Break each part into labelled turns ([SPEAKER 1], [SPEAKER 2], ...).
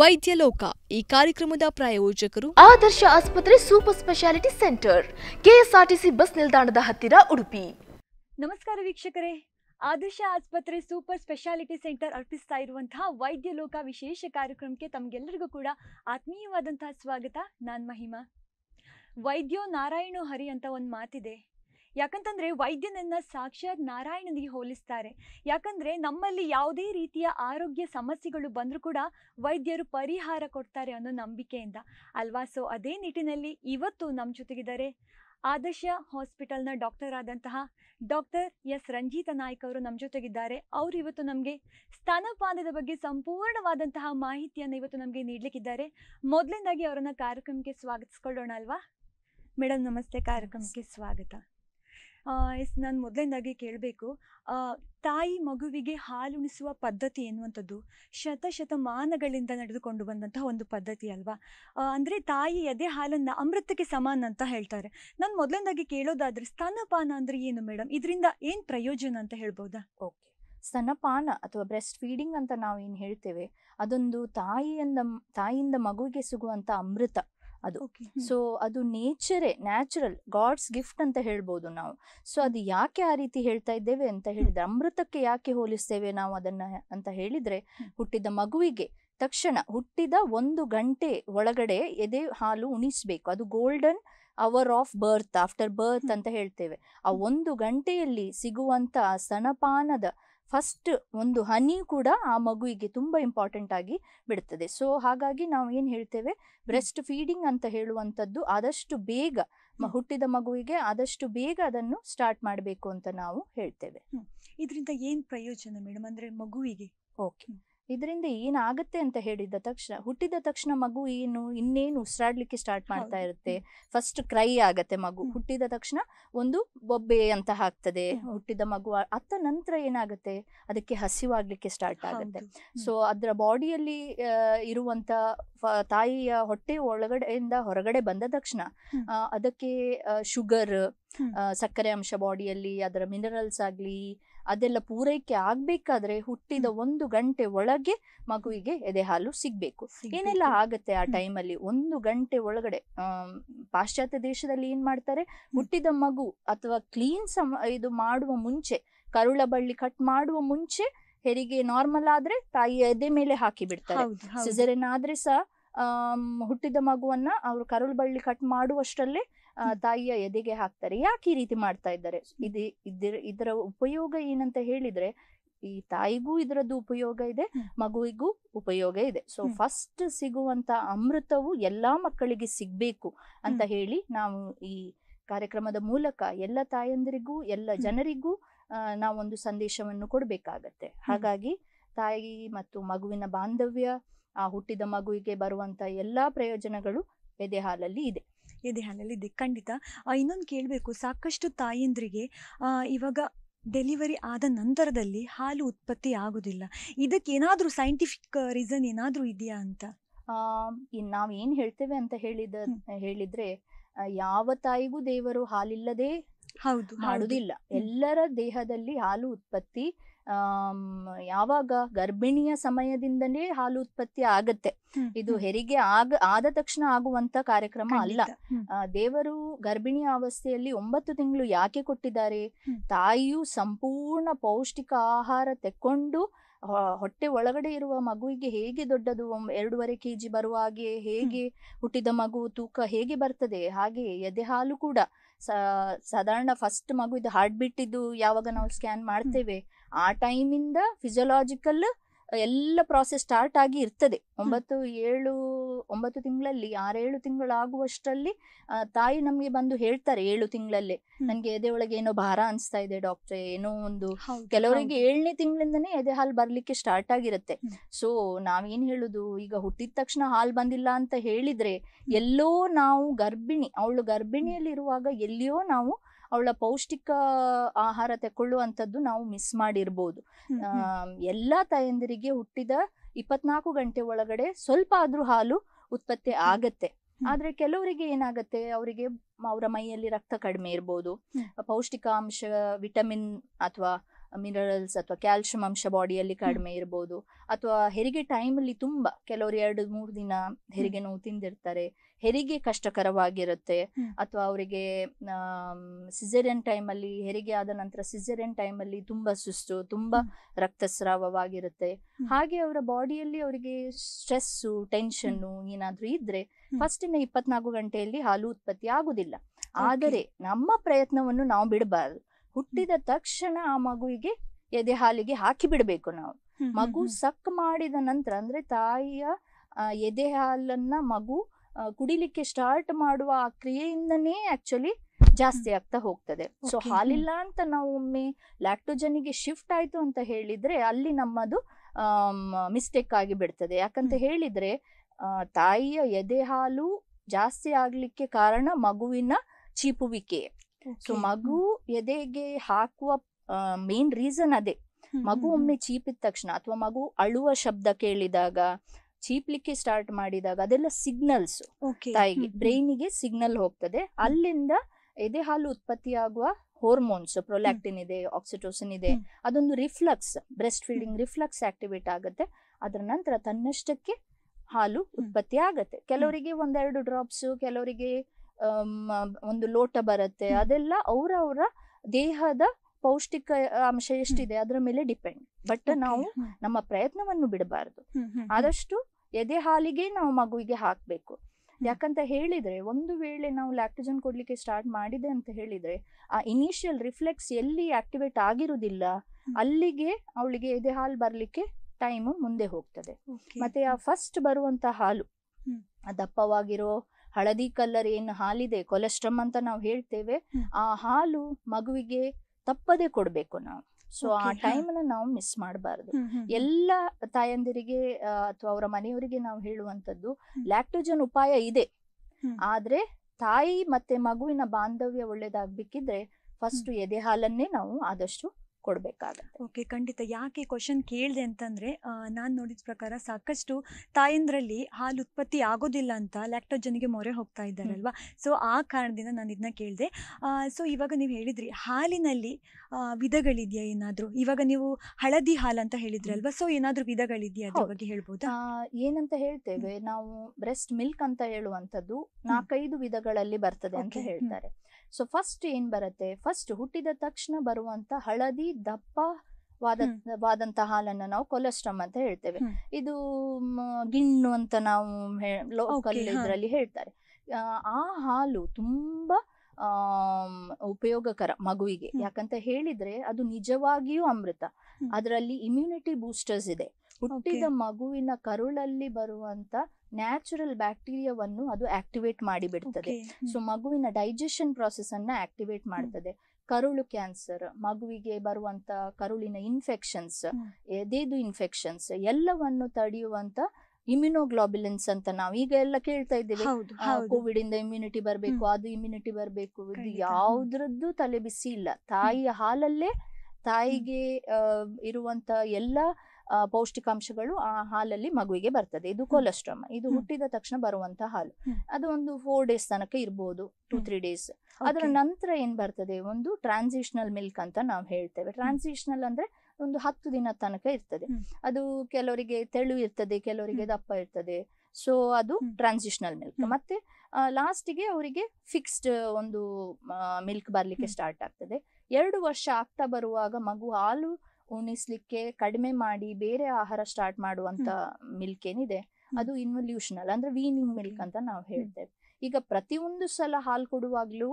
[SPEAKER 1] ವೈದ್ಯ ಲೋಕ ಈ ಕಾರ್ಯಕ್ರಮದ ಪ್ರಾಯೋಜಕರು ಆದರ್ಶ ಆಸ್ಪತ್ರೆ super speciality centre KSRTC bus ನಿಲ್ದಾಣದ ಹತ್ತಿರ ಉಡುಪಿ
[SPEAKER 2] ನಮಸ್ಕಾರ ವೀಕ್ಷಕರೇ ಆದರ್ಶ ಆಸ್ಪತ್ರೆ ಸೂಪರ್ ಸ್ಪೆಷಾಲಿಟಿ ಸೆಂಟರ್ ಅರ್ಪಿಸ್ತಾ ಇರುವಂತಹ ವೈದ್ಯ ಲೋಕ ವಿಶೇಷ ಕಾರ್ಯಕ್ರಮಕ್ಕೆ ತಮಗೆಲ್ಲರಿಗೂ ಕೂಡ ಆತ್ಮೀಯವಾದಂತಹ ಸ್ವಾಗತ ನಾನ್ ಮಹಿಮಾ ವೈದ್ಯೋ ನಾರಾಯಣೋ ಹರಿ ಅಂತ ಒಂದು ಮಾತಿದೆ ಯಾಕಂತಂದರೆ ವೈದ್ಯನನ್ನು ಸಾಕ್ಷಾತ್ ನಾರಾಯಣನಿಗೆ ಹೋಲಿಸ್ತಾರೆ ಯಾಕಂದರೆ ನಮ್ಮಲ್ಲಿ ಯಾವುದೇ ರೀತಿಯ ಆರೋಗ್ಯ ಸಮಸ್ಯೆಗಳು ಬಂದರೂ ಕೂಡ ವೈದ್ಯರು ಪರಿಹಾರ ಕೊಡ್ತಾರೆ ಅನ್ನೋ ನಂಬಿಕೆಯಿಂದ ಅಲ್ವಾ ಸೊ ಅದೇ ನಿಟ್ಟಿನಲ್ಲಿ ಇವತ್ತು ನಮ್ಮ ಜೊತೆಗಿದ್ದಾರೆ ಆದರ್ಶ ಹಾಸ್ಪಿಟಲ್ನ ಡಾಕ್ಟರ್ ಆದಂತಹ ಡಾಕ್ಟರ್ ಎಸ್ ರಂಜಿತ ನಾಯ್ಕ ಅವರು ನಮ್ಮ ಜೊತೆಗಿದ್ದಾರೆ ಅವರು ಇವತ್ತು ನಮಗೆ ಸ್ಥಾನಪಾನದ ಬಗ್ಗೆ ಸಂಪೂರ್ಣವಾದಂತಹ ಮಾಹಿತಿಯನ್ನು ಇವತ್ತು ನಮಗೆ ನೀಡಲಿಕ್ಕಿದ್ದಾರೆ ಮೊದಲಿಂದಾಗಿ ಅವರನ್ನು ಕಾರ್ಯಕ್ರಮಕ್ಕೆ ಸ್ವಾಗತಿಸ್ಕೊಳ್ಳೋಣ ಅಲ್ವಾ ಮೇಡಮ್ ನಮಸ್ತೆ ಕಾರ್ಯಕ್ರಮಕ್ಕೆ ಸ್ವಾಗತ ಎಸ್ ನಾನು ಮೊದಲನೇದಾಗಿ ಕೇಳಬೇಕು ತಾಯಿ ಮಗುವಿಗೆ ಹಾಲುಣಿಸುವ ಪದ್ಧತಿ ಎನ್ನುವಂಥದ್ದು ಶತಶತಮಾನಗಳಿಂದ ನಡೆದುಕೊಂಡು ಬಂದಂತಹ ಒಂದು ಪದ್ಧತಿ ಅಲ್ವಾ ಅಂದರೆ ತಾಯಿ ಎದೆ ಹಾಲನ್ನು ಅಮೃತಕ್ಕೆ ಸಮಾನ ಅಂತ ಹೇಳ್ತಾರೆ ನಾನು ಮೊದಲನೇದಾಗಿ ಕೇಳೋದಾದರೆ ಸ್ತನಪಾನ ಅಂದರೆ ಏನು ಮೇಡಮ್ ಇದರಿಂದ ಏನು ಪ್ರಯೋಜನ ಅಂತ ಹೇಳ್ಬೋದಾ ಓಕೆ
[SPEAKER 1] ಸ್ತನಪಾನ ಅಥವಾ ಬ್ರೆಸ್ಟ್ ಫೀಡಿಂಗ್ ಅಂತ ನಾವು ಏನು ಹೇಳ್ತೇವೆ ಅದೊಂದು ತಾಯಿಯಿಂದ ತಾಯಿಯಿಂದ ಮಗುವಿಗೆ ಸಿಗುವಂಥ ಅಮೃತ ಅದು ಸೊ ಅದು ನೇಚರೇ ನ್ಯಾಚುರಲ್ ಗಾಡ್ಸ್ ಗಿಫ್ಟ್ ಅಂತ ಹೇಳ್ಬೋದು ನಾವು ಸೊ ಅದು ಯಾಕೆ ಆ ರೀತಿ ಹೇಳ್ತಾ ಇದ್ದೇವೆ ಅಂತ ಹೇಳಿದ್ರೆ ಅಮೃತಕ್ಕೆ ಯಾಕೆ ಹೋಲಿಸ್ತೇವೆ ನಾವು ಅದನ್ನ ಅಂತ ಹೇಳಿದ್ರೆ ಹುಟ್ಟಿದ ಮಗುವಿಗೆ ತಕ್ಷಣ ಹುಟ್ಟಿದ ಒಂದು ಗಂಟೆ ಒಳಗಡೆ ಎದೆ ಹಾಲು ಉಣಿಸ್ಬೇಕು ಅದು golden hour of birth after birth ಅಂತ ಹೇಳ್ತೇವೆ ಆ ಒಂದು ಗಂಟೆಯಲ್ಲಿ ಸಿಗುವಂತ ಸ್ತನಪಾನದ ಫಸ್ಟ್ ಒಂದು ಹನಿ ಕೂಡ ಆ ಮಗುವಿಗೆ ತುಂಬ ಇಂಪಾರ್ಟೆಂಟ್ ಆಗಿ ಬಿಡುತ್ತದೆ ಸೊ ಹಾಗಾಗಿ ನಾವು ಏನು ಹೇಳ್ತೇವೆ ಬ್ರೆಸ್ಟ್ ಫೀಡಿಂಗ್ ಅಂತ ಹೇಳುವಂಥದ್ದು ಆದಷ್ಟು ಬೇಗ ಹುಟ್ಟಿದ ಮಗುವಿಗೆ ಆದಷ್ಟು ಬೇಗ ಅದನ್ನು ಸ್ಟಾರ್ಟ್ ಮಾಡಬೇಕು ಅಂತ ನಾವು ಹೇಳ್ತೇವೆ
[SPEAKER 2] ಇದರಿಂದ ಏನು ಪ್ರಯೋಜನ ಮೇಡಮ್ ಅಂದರೆ ಮಗುವಿಗೆ
[SPEAKER 1] ಓಕೆ ಇದರಿಂದ ಏನಾಗುತ್ತೆ ಅಂತ ಹೇಳಿದ ತಕ್ಷಣ ಹುಟ್ಟಿದ ತಕ್ಷಣ ಮಗು ಏನು ಇನ್ನೇನು ಉಸಿರಾಡ್ಲಿಕ್ಕೆ ಸ್ಟಾರ್ಟ್ ಮಾಡ್ತಾ ಇರುತ್ತೆ ಫಸ್ಟ್ ಕ್ರೈ ಆಗತ್ತೆ ಮಗು ಹುಟ್ಟಿದ ತಕ್ಷಣ ಒಂದು ಬೊಬ್ಬೆ ಅಂತ ಆಗ್ತದೆ ಹುಟ್ಟಿದ ಮಗು ಅತ್ತ ನಂತರ ಏನಾಗುತ್ತೆ ಅದಕ್ಕೆ ಹಸಿವಾಗ್ಲಿಕ್ಕೆ ಸ್ಟಾರ್ಟ್ ಆಗುತ್ತೆ ಸೊ ಅದರ ಬಾಡಿಯಲ್ಲಿ ಇರುವಂತ ತಾಯಿಯ ಹೊಟ್ಟೆ ಒಳಗಡೆಯಿಂದ ಹೊರಗಡೆ ಬಂದ ತಕ್ಷಣ ಅದಕ್ಕೆ ಶುಗರ್ ಸಕ್ಕರೆ ಅಂಶ ಬಾಡಿಯಲ್ಲಿ ಅದರ ಮಿನರಲ್ಸ್ ಆಗ್ಲಿ ಅದೆಲ್ಲ ಪೂರೈಕೆ ಆಗ್ಬೇಕಾದ್ರೆ ಹುಟ್ಟಿದ ಒಂದು ಗಂಟೆ ಒಳಗೆ ಮಗುವಿಗೆ ಎದೆ ಹಾಲು ಸಿಗ್ಬೇಕು ಏನೆಲ್ಲ ಆಗತ್ತೆ ಆ ಟೈಮಲ್ಲಿ ಒಂದು ಗಂಟೆ ಒಳಗಡೆ ಪಾಶ್ಚಾತ್ಯ ದೇಶದಲ್ಲಿ ಏನ್ ಮಾಡ್ತಾರೆ ಹುಟ್ಟಿದ ಮಗು ಅಥವಾ ಕ್ಲೀನ್ ಸಮ ಇದು ಮಾಡುವ ಮುಂಚೆ ಕರುಳ ಬಳ್ಳಿ ಕಟ್ ಮಾಡುವ ಮುಂಚೆ ಹೆರಿಗೆ ನಾರ್ಮಲ್ ಆದ್ರೆ ತಾಯಿ ಎದೆ ಮೇಲೆ ಹಾಕಿ ಬಿಡ್ತಾರೆ ಸಿಸರಿನ್ ಆದ್ರೆ ಸಹ ಹುಟ್ಟಿದ ಮಗುವನ್ನ ಅವರು ಕರುಳ ಬಳ್ಳಿ ಕಟ್ ಮಾಡುವಷ್ಟರಲ್ಲೇ ತಾಯಿಯ ಎದೆಗೆ ಹಾಕ್ತಾರೆ ಯಾಕೆ ಈ ರೀತಿ ಮಾಡ್ತಾ ಇದ್ದಾರೆ ಇದು ಇದರ ಇದರ ಉಪಯೋಗ ಏನಂತ ಹೇಳಿದ್ರೆ ಈ ತಾಯಿಗೂ ಇದರದ್ದು ಉಪಯೋಗ ಇದೆ ಮಗುವಿಗೂ ಉಪಯೋಗ ಇದೆ ಸೊ ಫಸ್ಟ್ ಸಿಗುವಂತ ಅಮೃತವು ಎಲ್ಲಾ ಮಕ್ಕಳಿಗೆ ಸಿಗ್ಬೇಕು ಅಂತ ಹೇಳಿ ನಾವು ಈ ಕಾರ್ಯಕ್ರಮದ ಮೂಲಕ ಎಲ್ಲ ತಾಯಂದಿರಿಗೂ ಎಲ್ಲ ಜನರಿಗೂ ನಾವೊಂದು ಸಂದೇಶವನ್ನು ಕೊಡಬೇಕಾಗತ್ತೆ ಹಾಗಾಗಿ ತಾಯಿ ಮತ್ತು ಮಗುವಿನ ಬಾಂಧವ್ಯ ಆ ಹುಟ್ಟಿದ ಮಗುವಿಗೆ
[SPEAKER 2] ಬರುವಂತ ಎಲ್ಲಾ ಪ್ರಯೋಜನಗಳು ಎದೆಹಾಲಲ್ಲಿ ಇದೆ ಎದೆ ಹಾಲಲ್ಲಿದೆ ಖಂಡಿತ ಇನ್ನೊಂದು ಕೇಳಬೇಕು ಸಾಕಷ್ಟು ತಾಯಂದ್ರಿಗೆ ಇವಾಗ ಡೆಲಿವರಿ ಆದ ನಂತರದಲ್ಲಿ ಹಾಲು ಉತ್ಪತ್ತಿ ಆಗೋದಿಲ್ಲ ಇದಕ್ಕೇನಾದ್ರೂ ಸೈಂಟಿಫಿಕ್ ರೀಸನ್ ಏನಾದರೂ ಇದೆಯಾ ಅಂತ
[SPEAKER 1] ಆ ನಾವೇನ್ ಹೇಳ್ತೇವೆ ಅಂತ ಹೇಳಿದ ಹೇಳಿದ್ರೆ ಯಾವ ತಾಯಿಗೂ ದೇವರು ಹಾಲಿಲ್ಲದೆ ಹೌದು ಮಾಡುವುದಿಲ್ಲ ಎಲ್ಲರ ದೇಹದಲ್ಲಿ ಹಾಲು ಉತ್ಪತ್ತಿ ಯಾವಾಗ ಗರ್ಭಿಣಿಯ ಸಮಯದಿಂದಲೇ ಹಾಲು ಉತ್ಪತ್ತಿ ಆಗತ್ತೆ ಇದು ಹೆರಿಗೆ ಆಗ ಆದ ತಕ್ಷಣ ಆಗುವಂತ ಕಾರ್ಯಕ್ರಮ ಅಲ್ಲ ದೇವರು ಗರ್ಭಿಣಿ ಅವಸ್ಥೆಯಲ್ಲಿ ಒಂಬತ್ತು ತಿಂಗಳು ಯಾಕೆ ಕೊಟ್ಟಿದ್ದಾರೆ ತಾಯಿಯು ಸಂಪೂರ್ಣ ಪೌಷ್ಟಿಕ ಆಹಾರ ತೆಕ್ಕೊಂಡು ಹೊಟ್ಟೆ ಒಳಗಡೆ ಇರುವ ಮಗುವಿಗೆ ಹೇಗೆ ದೊಡ್ಡದು ಎರಡೂವರೆ ಕೆ ಜಿ ಬರುವ ಹಾಗೆ ಹೇಗೆ ಹುಟ್ಟಿದ ಮಗು ತೂಕ ಹೇಗೆ ಬರ್ತದೆ ಹಾಗೆ ಎದೆ ಹಾಲು ಕೂಡ ಸಾಧಾರಣ ಫಸ್ಟ್ ಇದು ಹಾರ್ಟ್ ಬಿಟ್ಟಿದ್ದು ಯಾವಾಗ ನಾವು ಸ್ಕ್ಯಾನ್ ಮಾಡ್ತೇವೆ ಆ ಟೈಮಿಂದ ಫಿಸಿಯೋಲಾಜಿಕಲ್ ಎಲ್ಲ ಪ್ರಾಸೆಸ್ ಸ್ಟಾರ್ಟ್ ಆಗಿ ಇರ್ತದೆ ಒಂಬತ್ತು ಏಳು ಒಂಬತ್ತು ತಿಂಗಳಲ್ಲಿ ಆರೇಳು ತಿಂಗಳಾಗುವಷ್ಟರಲ್ಲಿ ತಾಯಿ ನಮ್ಗೆ ಬಂದು ಹೇಳ್ತಾರೆ ಏಳು ತಿಂಗಳಲ್ಲೇ ನನ್ಗೆ ಎದೆ ಒಳಗೆ ಏನೋ ಭಾರ ಅನ್ಸ್ತಾ ಇದೆ ಡಾಕ್ಟ್ರೆ ಏನೋ ಒಂದು ಕೆಲವರಿಗೆ ಏಳನೇ ತಿಂಗಳಿಂದನೇ ಎದೆ ಹಾಲು ಬರ್ಲಿಕ್ಕೆ ಸ್ಟಾರ್ಟ್ ಆಗಿರುತ್ತೆ ಸೊ ನಾವೇನ್ ಹೇಳುದು ಈಗ ಹುಟ್ಟಿದ ತಕ್ಷಣ ಹಾಲು ಬಂದಿಲ್ಲ ಅಂತ ಹೇಳಿದ್ರೆ ಎಲ್ಲೋ ನಾವು ಗರ್ಭಿಣಿ ಅವಳು ಗರ್ಭಿಣಿಯಲ್ಲಿ ಇರುವಾಗ ಎಲ್ಲಿಯೋ ನಾವು ಅವಳ ಪೌಷ್ಟಿಕ ಆಹಾರ ತಗೊಳ್ಳುವಂಥದ್ದು ನಾವು ಮಿಸ್ ಮಾಡಿರ್ಬೋದು ಎಲ್ಲ ತಾಯಂದಿರಿಗೆ ಹುಟ್ಟಿದ ಇಪ್ಪತ್ನಾಲ್ಕು ಗಂಟೆ ಒಳಗಡೆ ಸ್ವಲ್ಪ ಆದರೂ ಹಾಲು ಉತ್ಪತ್ತಿ ಆಗತ್ತೆ ಆದರೆ ಕೆಲವರಿಗೆ ಏನಾಗುತ್ತೆ ಅವರಿಗೆ ಅವರ ಮೈಯಲ್ಲಿ ರಕ್ತ ಕಡಿಮೆ ಇರ್ಬೋದು ಪೌಷ್ಟಿಕಾಂಶ ವಿಟಮಿನ್ ಅಥವಾ ಮಿನರಲ್ಸ್ ಅಥವಾ ಕ್ಯಾಲ್ಶಿಯಂ ಅಂಶ ಬಾಡಿಯಲ್ಲಿ ಕಡಿಮೆ ಇರ್ಬೋದು ಅಥವಾ ಹೆರಿಗೆ ಟೈಮಲ್ಲಿ ತುಂಬ ಕೆಲವರು ಎರಡು ಮೂರು ದಿನ ಹೆರಿಗೆ ನೋವು ತಿಂದಿರ್ತಾರೆ ಹೆರಿಗೆ ಕಷ್ಟಕರವಾಗಿರುತ್ತೆ ಅಥವಾ ಅವರಿಗೆ ಸಿಜರಿಯನ್ ಟೈಮ್ ಅಲ್ಲಿ ಹೆರಿಗೆ ಆದ ನಂತರ ಸಿಜರಿಯನ್ ಟೈಮ್ ಅಲ್ಲಿ ತುಂಬಾ ಸುಸ್ತು ತುಂಬಾ ರಕ್ತಸ್ರಾವವಾಗಿರುತ್ತೆ ಹಾಗೆ ಅವರ ಬಾಡಿಯಲ್ಲಿ ಅವರಿಗೆ ಸ್ಟ್ರೆಸ್ಸು ಟೆನ್ಷನ್ನು ಏನಾದ್ರೂ ಇದ್ರೆ ಫಸ್ಟಿನ ಇಪ್ಪತ್ನಾಲ್ಕು ಗಂಟೆಯಲ್ಲಿ ಹಾಲು ಉತ್ಪತ್ತಿ ಆಗುದಿಲ್ಲ ಆದರೆ ನಮ್ಮ ಪ್ರಯತ್ನವನ್ನು ನಾವು ಬಿಡಬಾರದು ಹುಟ್ಟಿದ ತಕ್ಷಣ ಆ ಮಗುವಿಗೆ ಎದೆ ಹಾಲಿಗೆ ಹಾಕಿ ಬಿಡಬೇಕು ನಾವು ಮಗು ಸಕ್ ಮಾಡಿದ ನಂತರ ಅಂದ್ರೆ ತಾಯಿಯ ಎದೆ ಹಾಲನ್ನ ಮಗು ಕುಡಿಲಿಕ್ಕೆ ಸ್ಟಾರ್ಟ್ ಮಾಡುವ ಆ ಕ್ರಿಯೆಯಿಂದನೇ ಆಕ್ಚುಲಿ ಜಾಸ್ತಿ ಆಗ್ತಾ ಹೋಗ್ತದೆ ಸೊ ಹಾಲಿಲ್ಲ ಅಂತ ನಾವು ಒಮ್ಮೆ ಲ್ಯಾಕ್ಟೋಜನಿಗೆ ಶಿಫ್ಟ್ ಆಯ್ತು ಅಂತ ಹೇಳಿದ್ರೆ ಅಲ್ಲಿ ನಮ್ಮದು ಮಿಸ್ಟೇಕ್ ಆಗಿ ಬಿಡ್ತದೆ ಯಾಕಂತ ಹೇಳಿದ್ರೆ ತಾಯಿಯ ಎದೆ ಹಾಲು ಜಾಸ್ತಿ ಆಗ್ಲಿಕ್ಕೆ ಕಾರಣ ಮಗುವಿನ ಚೀಪುವಿಕೆ ಸೊ ಮಗು ಎದೆಗೆ ಹಾಕುವ ಮೇನ್ ರೀಸನ್ ಅದೇ ಮಗು ಒಮ್ಮೆ ಚೀಪಿದ ತಕ್ಷಣ ಅಥವಾ ಮಗು ಅಳುವ ಶಬ್ದ ಕೇಳಿದಾಗ ಚೀಪ್ಲಿಕ್ಕೆ ಸ್ಟಾರ್ಟ್ ಮಾಡಿದಾಗ ಅದೆಲ್ಲ ಸಿಗ್ನಲ್ಸ್
[SPEAKER 2] ತಾಯಿಗೆ ಬ್ರೈನಿಗೆ
[SPEAKER 1] ಸಿಗ್ನಲ್ ಹೋಗ್ತದೆ ಅಲ್ಲಿಂದ ಎದೆ ಹಾಲು ಉತ್ಪತ್ತಿಯಾಗುವ ಹಾರ್ಮೋನ್ಸ್ ಪ್ರೊಲ್ಯಾಕ್ಟಿನ್ ಇದೆ ಆಕ್ಸಿಟೋಸಿನ್ ಇದೆ ಅದೊಂದು reflux breast feeding reflux activate ಆಗುತ್ತೆ ಅದರ ನಂತರ ತನ್ನಷ್ಟಕ್ಕೆ ಹಾಲು ಉತ್ಪತ್ತಿ ಆಗುತ್ತೆ ಕೆಲವರಿಗೆ ಒಂದೆರಡು ಡ್ರಾಪ್ಸ್ ಕೆಲವರಿಗೆ ಒಂದು ಲೋಟ ಬರುತ್ತೆ ಅದೆಲ್ಲ ಅವರವರ ದೇಹದ ಪೌಷ್ಟಿಕ ಅಂಶ ಎಷ್ಟಿದೆ ಅದರ ಮೇಲೆ ಡಿಪೆಂಡ್ ಬಟ್ ನಾವು ನಮ್ಮ ಪ್ರಯತ್ನವನ್ನು ಬಿಡಬಾರದು ಆದಷ್ಟು ಎದೆ ಹಾಲಿಗೆ ನಾವು ಮಗುವಿಗೆ ಹಾಕಬೇಕು ಯಾಕಂತ ಹೇಳಿದ್ರೆ ಒಂದು ವೇಳೆ ನಾವು ಲ್ಯಾಕ್ಟೋಜನ್ ಕೊಡ್ಲಿಕ್ಕೆ ಸ್ಟಾರ್ಟ್ ಮಾಡಿದೆ ಅಂತ ಹೇಳಿದ್ರೆ ಆ ಇನಿಷಿಯಲ್ ರಿಫ್ಲೆಕ್ಸ್ ಎಲ್ಲಿ ಆಕ್ಟಿವೇಟ್ ಆಗಿರುವುದಿಲ್ಲ ಅಲ್ಲಿಗೆ ಅವಳಿಗೆ ಎದೆ ಹಾಲು ಬರ್ಲಿಕ್ಕೆ ಟೈಮ್ ಮುಂದೆ ಹೋಗ್ತದೆ ಮತ್ತೆ ಆ ಫಸ್ಟ್ ಬರುವಂತ ಹಾಲು ದಪ್ಪವಾಗಿರೋ ಹಳದಿ ಕಲ್ಲರ್ ಏನು ಹಾಲಿದೆ ಕೊಲೆಸ್ಟ್ರಮ್ ಅಂತ ನಾವು ಹೇಳ್ತೇವೆ ಆ ಹಾಲು ಮಗುವಿಗೆ ತಪ್ಪದೆ ಕೊಡಬೇಕು ನಾವು ಸೊ ಆ ಟೈಮ್ ಟೈಮ್ನ ನಾವು ಮಿಸ್ ಮಾಡಬಾರದು ಎಲ್ಲ ತಾಯಂದಿರಿಗೆ ಅಥವಾ ಅವರ ಮನೆಯವರಿಗೆ ನಾವು ಹೇಳುವಂತದ್ದು ಲ್ಯಾಕ್ಟೋಜನ್ ಉಪಾಯ ಇದೆ ಆದ್ರೆ ತಾಯಿ ಮತ್ತೆ ಮಗುವಿನ ಬಾಂಧವ್ಯ
[SPEAKER 2] ಒಳ್ಳೇದಾಗ್ಬೇಕಿದ್ರೆ ಫಸ್ಟ್ ಎದೆ ಹಾಲನ್ನೇ ನಾವು ಆದಷ್ಟು ಕೊಡಬೇಕಾಗುತ್ತೆ ಓಕೆ ಖಂಡಿತ ಯಾಕೆ ಕ್ವಶನ್ ಕೇಳಿದೆ ಅಂತಂದರೆ ನಾನು ನೋಡಿದ ಪ್ರಕಾರ ಸಾಕಷ್ಟು ತಾಯಂದ್ರಲ್ಲಿ ಹಾಲು ಉತ್ಪತ್ತಿ ಆಗೋದಿಲ್ಲ ಅಂತ ಲ್ಯಾಕ್ಟೋಜನ್ಗೆ ಮೊರೆ ಹೋಗ್ತಾ ಇದ್ದಾರಲ್ವಾ ಸೊ ಆ ಕಾರಣದಿಂದ ನಾನು ಇದನ್ನ ಕೇಳಿದೆ ಸೊ ಇವಾಗ ನೀವು ಹೇಳಿದ್ರಿ ಹಾಲಿನಲ್ಲಿ ವಿಧಗಳಿದೆಯಾ ಏನಾದರೂ ಇವಾಗ ನೀವು ಹಳದಿ ಹಾಲು ಅಂತ ಹೇಳಿದ್ರಲ್ವಾ ಸೊ ಏನಾದರೂ ವಿಧಗಳಿದೆಯಾ ಅದ್ರ ಬಗ್ಗೆ ಹೇಳ್ಬೋದು
[SPEAKER 1] ಏನಂತ ಹೇಳ್ತೇವೆ ನಾವು ಬ್ರೆಸ್ಟ್ ಮಿಲ್ಕ್ ಅಂತ ಹೇಳುವಂಥದ್ದು ನಾಲ್ಕೈದು ವಿಧಗಳಲ್ಲಿ ಬರ್ತದೆ ಅಂತ ಹೇಳ್ತಾರೆ ಸೊ ಫಸ್ಟ್ ಏನ್ ಬರುತ್ತೆ ಫಸ್ಟ್ ಹುಟ್ಟಿದ ತಕ್ಷಣ ಬರುವಂತ ಹಳದಿ ದಪ್ಪ ವಾದಂತ ಹಾಲನ್ನ ನಾವು ಕೊಲೆಸ್ಟ್ರಾಮ್ ಅಂತ ಹೇಳ್ತೇವೆ ಇದು ಗಿಣ್ಣು ಅಂತ ನಾವು ಲೋಕಲ್ ಇದರಲ್ಲಿ ಹೇಳ್ತಾರೆ ಆ ಹಾಲು ತುಂಬಾ ಉಪಯೋಗಕರ ಮಗುವಿಗೆ ಯಾಕಂತ ಹೇಳಿದ್ರೆ ಅದು ನಿಜವಾಗಿಯೂ ಅಮೃತ ಅದರಲ್ಲಿ ಇಮ್ಯುನಿಟಿ ಬೂಸ್ಟರ್ಸ್ ಇದೆ ಹುಟ್ಟಿದ ಮಗುವಿನ ಕರುಳಲ್ಲಿ ಬರುವಂತ ನ್ಯಾಚುರಲ್ ಬ್ಯಾಕ್ಟೀರಿಯಾವನ್ನು ಅದು ಆಕ್ಟಿವೇಟ್ ಮಾಡಿ ಬಿಡ್ತದೆ ಸೊ ಮಗುವಿನ ಡೈಜೆಷನ್ ಪ್ರಾಸೆಸ್ ಅನ್ನ ಆಕ್ಟಿವೇಟ್ ಮಾಡ್ತದೆ ಕರುಳು ಕ್ಯಾನ್ಸರ್ ಮಗುವಿಗೆ ಬರುವಂತ ಕರುಳಿನ ಇನ್ಫೆಕ್ಷನ್ಸ್ ಎದೆದು ಇನ್ಫೆಕ್ಷನ್ಸ್ ಎಲ್ಲವನ್ನು ತಡೆಯುವಂತ ಇಮ್ಯುನೋಗ್ಲೋಬಿಲೆನ್ಸ್ ಅಂತ ನಾವು ಈಗ ಎಲ್ಲ ಕೇಳ್ತಾ ಇದ್ದೇವೆ ಕೋವಿಡ್ ಇಂದ ಇಮ್ಯುನಿಟಿ ಬರಬೇಕು ಅದು ಇಮ್ಯುನಿಟಿ ಬರಬೇಕು ಇದು ಯಾವ್ದ್ರದ್ದು ತಲೆ ಬಿಸಿ ಇಲ್ಲ ತಾಯಿಯ ಹಾಲಲ್ಲೇ ತಾಯಿಗೆ ಇರುವಂತ ಎಲ್ಲ ಪೌಷ್ಟಿಕಾಂಶಗಳು ಆ ಹಾಲಲ್ಲಿ ಮಗುವಿಗೆ ಬರ್ತದೆ ಇದು ಕೊಲೆಸ್ಟ್ರಾಮ್ ಇದು ಹುಟ್ಟಿದ ತಕ್ಷಣ ಬರುವಂತ ಹಾಲು ಅದು ಒಂದು ಫೋರ್ ಡೇಸ್ ತನಕ ಇರಬಹುದು ಟೂ ತ್ರೀ ಡೇಸ್ ಅದರ ನಂತರ ಏನ್ ಬರ್ತದೆ ಒಂದು ಟ್ರಾನ್ಸಿಷನಲ್ ಮಿಲ್ಕ್ ಅಂತ ನಾವು ಹೇಳ್ತೇವೆ ಟ್ರಾನ್ಸಿಷನಲ್ ಅಂದ್ರೆ ಒಂದು ಹತ್ತು ದಿನ ತನಕ ಇರ್ತದೆ ಅದು ಕೆಲವರಿಗೆ ತೆಳು ಇರ್ತದೆ ಕೆಲವರಿಗೆ ದಪ್ಪ ಇರ್ತದೆ ಸೊ ಅದು ಟ್ರಾನ್ಸಿಷನಲ್ ಮಿಲ್ಕ್ ಮತ್ತೆ ಲಾಸ್ಟಿಗೆ ಅವರಿಗೆ ಫಿಕ್ಸ್ಡ್ ಒಂದು ಮಿಲ್ಕ್ ಬರ್ಲಿಕ್ಕೆ ಸ್ಟಾರ್ಟ್ ಆಗ್ತದೆ ಎರಡು ವರ್ಷ ಆಗ್ತಾ ಬರುವಾಗ ಮಗು ಹಾಲು ಉಣಿಸ್ಲಿಕ್ಕೆ ಕಡಿಮೆ ಮಾಡಿ ಬೇರೆ ಆಹಾರ ಸ್ಟಾರ್ಟ್ ಮಾಡುವಂತ ಮಿಲ್ಕ್ ಏನಿದೆ ಅದು ಇನ್ವಲ್ಯೂಷನಲ್ ಅಂದ್ರೆ ವೀನಿಂಗ್ ಮಿಲ್ಕ್ ಅಂತ ನಾವು ಹೇಳ್ತೇವೆ ಈಗ ಪ್ರತಿಯೊಂದು ಸಲ ಹಾಲು ಕೊಡುವಾಗ್ಲೂ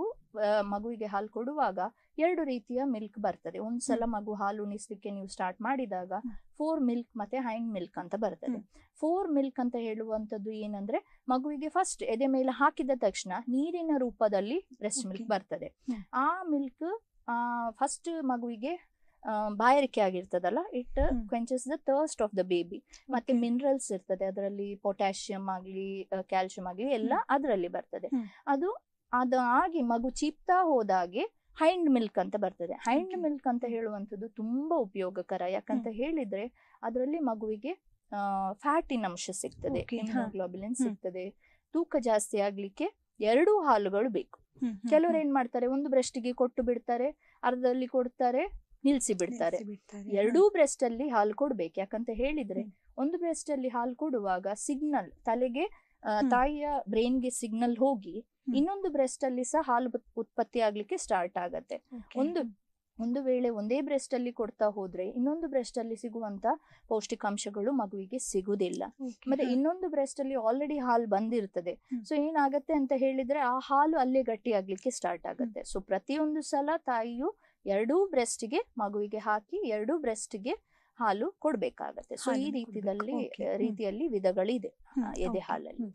[SPEAKER 1] ಮಗುವಿಗೆ ಹಾಲು ಕೊಡುವಾಗ ಎರಡು ರೀತಿಯ ಮಿಲ್ಕ್ ಬರ್ತದೆ ಒಂದ್ಸಲ ಮಗು ಹಾಲು ಉಣಿಸ್ಲಿಕ್ಕೆ ನೀವು ಸ್ಟಾರ್ಟ್ ಮಾಡಿದಾಗ ಫೋರ್ ಮಿಲ್ಕ್ ಮತ್ತೆ ಹೈಂಡ್ ಮಿಲ್ಕ್ ಅಂತ ಬರ್ತದೆ ಫೋರ್ ಮಿಲ್ಕ್ ಅಂತ ಹೇಳುವಂತದ್ದು ಏನಂದ್ರೆ ಮಗುವಿಗೆ ಫಸ್ಟ್ ಎದೆ ಮೇಲೆ ಹಾಕಿದ ತಕ್ಷಣ ನೀರಿನ ರೂಪದಲ್ಲಿ ಬ್ರೆಸ್ಟ್ ಮಿಲ್ಕ್ ಬರ್ತದೆ ಆ ಮಿಲ್ಕ್ ಫಸ್ಟ್ ಮಗುವಿಗೆ ಬಾಯಾರಿಕೆ ಆಗಿರ್ತದಲ್ಲ it quenches the thirst of the baby ಮತ್ತೆ ಮಿನರಲ್ಸ್ ಇರ್ತದೆ ಅದರಲ್ಲಿ ಪೊಟ್ಯಾಷಿಯಂ ಆಗ್ಲಿ ಕ್ಯಾಲ್ಸಿಯಂ ಆಗ್ಲಿ ಎಲ್ಲ ಅದರಲ್ಲಿ ಬರ್ತದೆ ಅದು ಅದು ಆಗಿ ಮಗು ಚೀಪ್ತಾ ಹೋದಾಗೆ ಹೈಂಡ್ ಮಿಲ್ಕ್ ಅಂತ ಬರ್ತದೆ ಹೈಂಡ್ ಮಿಲ್ಕ್ ಅಂತ ಹೇಳುವಂಥದ್ದು ತುಂಬಾ ಉಪಯೋಗಕರ ಯಾಕಂತ ಹೇಳಿದ್ರೆ ಅದರಲ್ಲಿ ಮಗುವಿಗೆ ಫ್ಯಾಟಿನ್ ಅಂಶ ಸಿಗ್ತದೆ ಹಿಮೋಗ್ಲೋಬಿಲಿನ್ ಸಿಗ್ತದೆ ತೂಕ ಜಾಸ್ತಿ ಆಗ್ಲಿಕ್ಕೆ ಎರಡೂ ಹಾಲುಗಳು ಬೇಕು ಕೆಲವರು ಏನ್ ಮಾಡ್ತಾರೆ ಒಂದು ಬ್ರೆಸ್ಟ್ಗೆ ಕೊಟ್ಟು ಬಿಡ್ತಾರೆ ಅರ್ಧದಲ್ಲಿ ಕೊಡ್ತಾರೆ ನಿಲ್ಸಿ ಬಿಡ್ತಾರೆ ಎರಡೂ ಬ್ರೆಸ್ಟ್ ಅಲ್ಲಿ ಹಾಲು ಕೊಡ್ಬೇಕು ಯಾಕಂತ ಹೇಳಿದ್ರೆ ಒಂದು ಬ್ರೆಸ್ಟ್ ಅಲ್ಲಿ ಹಾಲು ಕೊಡುವಾಗ ಸಿಗ್ನಲ್ ತಲೆಗೆ ತಾಯಿಯ ಬ್ರೈನ್ಗೆ ಸಿಗ್ನಲ್ ಹೋಗಿ ಇನ್ನೊಂದು ಬ್ರೆಸ್ಟ್ ಅಲ್ಲಿ ಸಹ ಹಾಲು ಉತ್ಪತ್ತಿ ಆಗ್ಲಿಕ್ಕೆ ಸ್ಟಾರ್ಟ್ ಆಗತ್ತೆ ಒಂದು ಒಂದು ವೇಳೆ ಒಂದೇ ಬ್ರೆಸ್ಟ್ ಅಲ್ಲಿ ಕೊಡ್ತಾ ಹೋದ್ರೆ ಇನ್ನೊಂದು ಬ್ರೆಸ್ಟ್ ಅಲ್ಲಿ ಸಿಗುವಂತ ಪೌಷ್ಟಿಕಾಂಶಗಳು ಮಗುವಿಗೆ ಸಿಗುದಿಲ್ಲ ಮತ್ತೆ ಇನ್ನೊಂದು ಬ್ರೆಸ್ಟ್ ಅಲ್ಲಿ ಆಲ್ರೆಡಿ ಹಾಲು ಬಂದಿರ್ತದೆ ಸೊ ಏನಾಗತ್ತೆ ಅಂತ ಹೇಳಿದ್ರೆ ಆ ಹಾಲು ಅಲ್ಲೇ ಗಟ್ಟಿ ಆಗ್ಲಿಕ್ಕೆ ಸ್ಟಾರ್ಟ್ ಆಗುತ್ತೆ ಸೊ ಪ್ರತಿಯೊಂದು ಸಲ ತಾಯಿಯು ಎರಡೂ ಬ್ರೆಸ್ಟ್ಗೆ ಮಗುವಿಗೆ ಹಾಕಿ ಎರಡೂ ಬ್ರೆಸ್ಟ್ಗೆ ಹಾಲು ಕೊಡ್ಬೇಕಾಗತ್ತೆ ಸೊ ಈ ರೀತಿಯಲ್ಲಿ ರೀತಿಯಲ್ಲಿ ವಿಧಗಳಿದೆ ಎದೆ ಹಾಲಲ್ಲಿ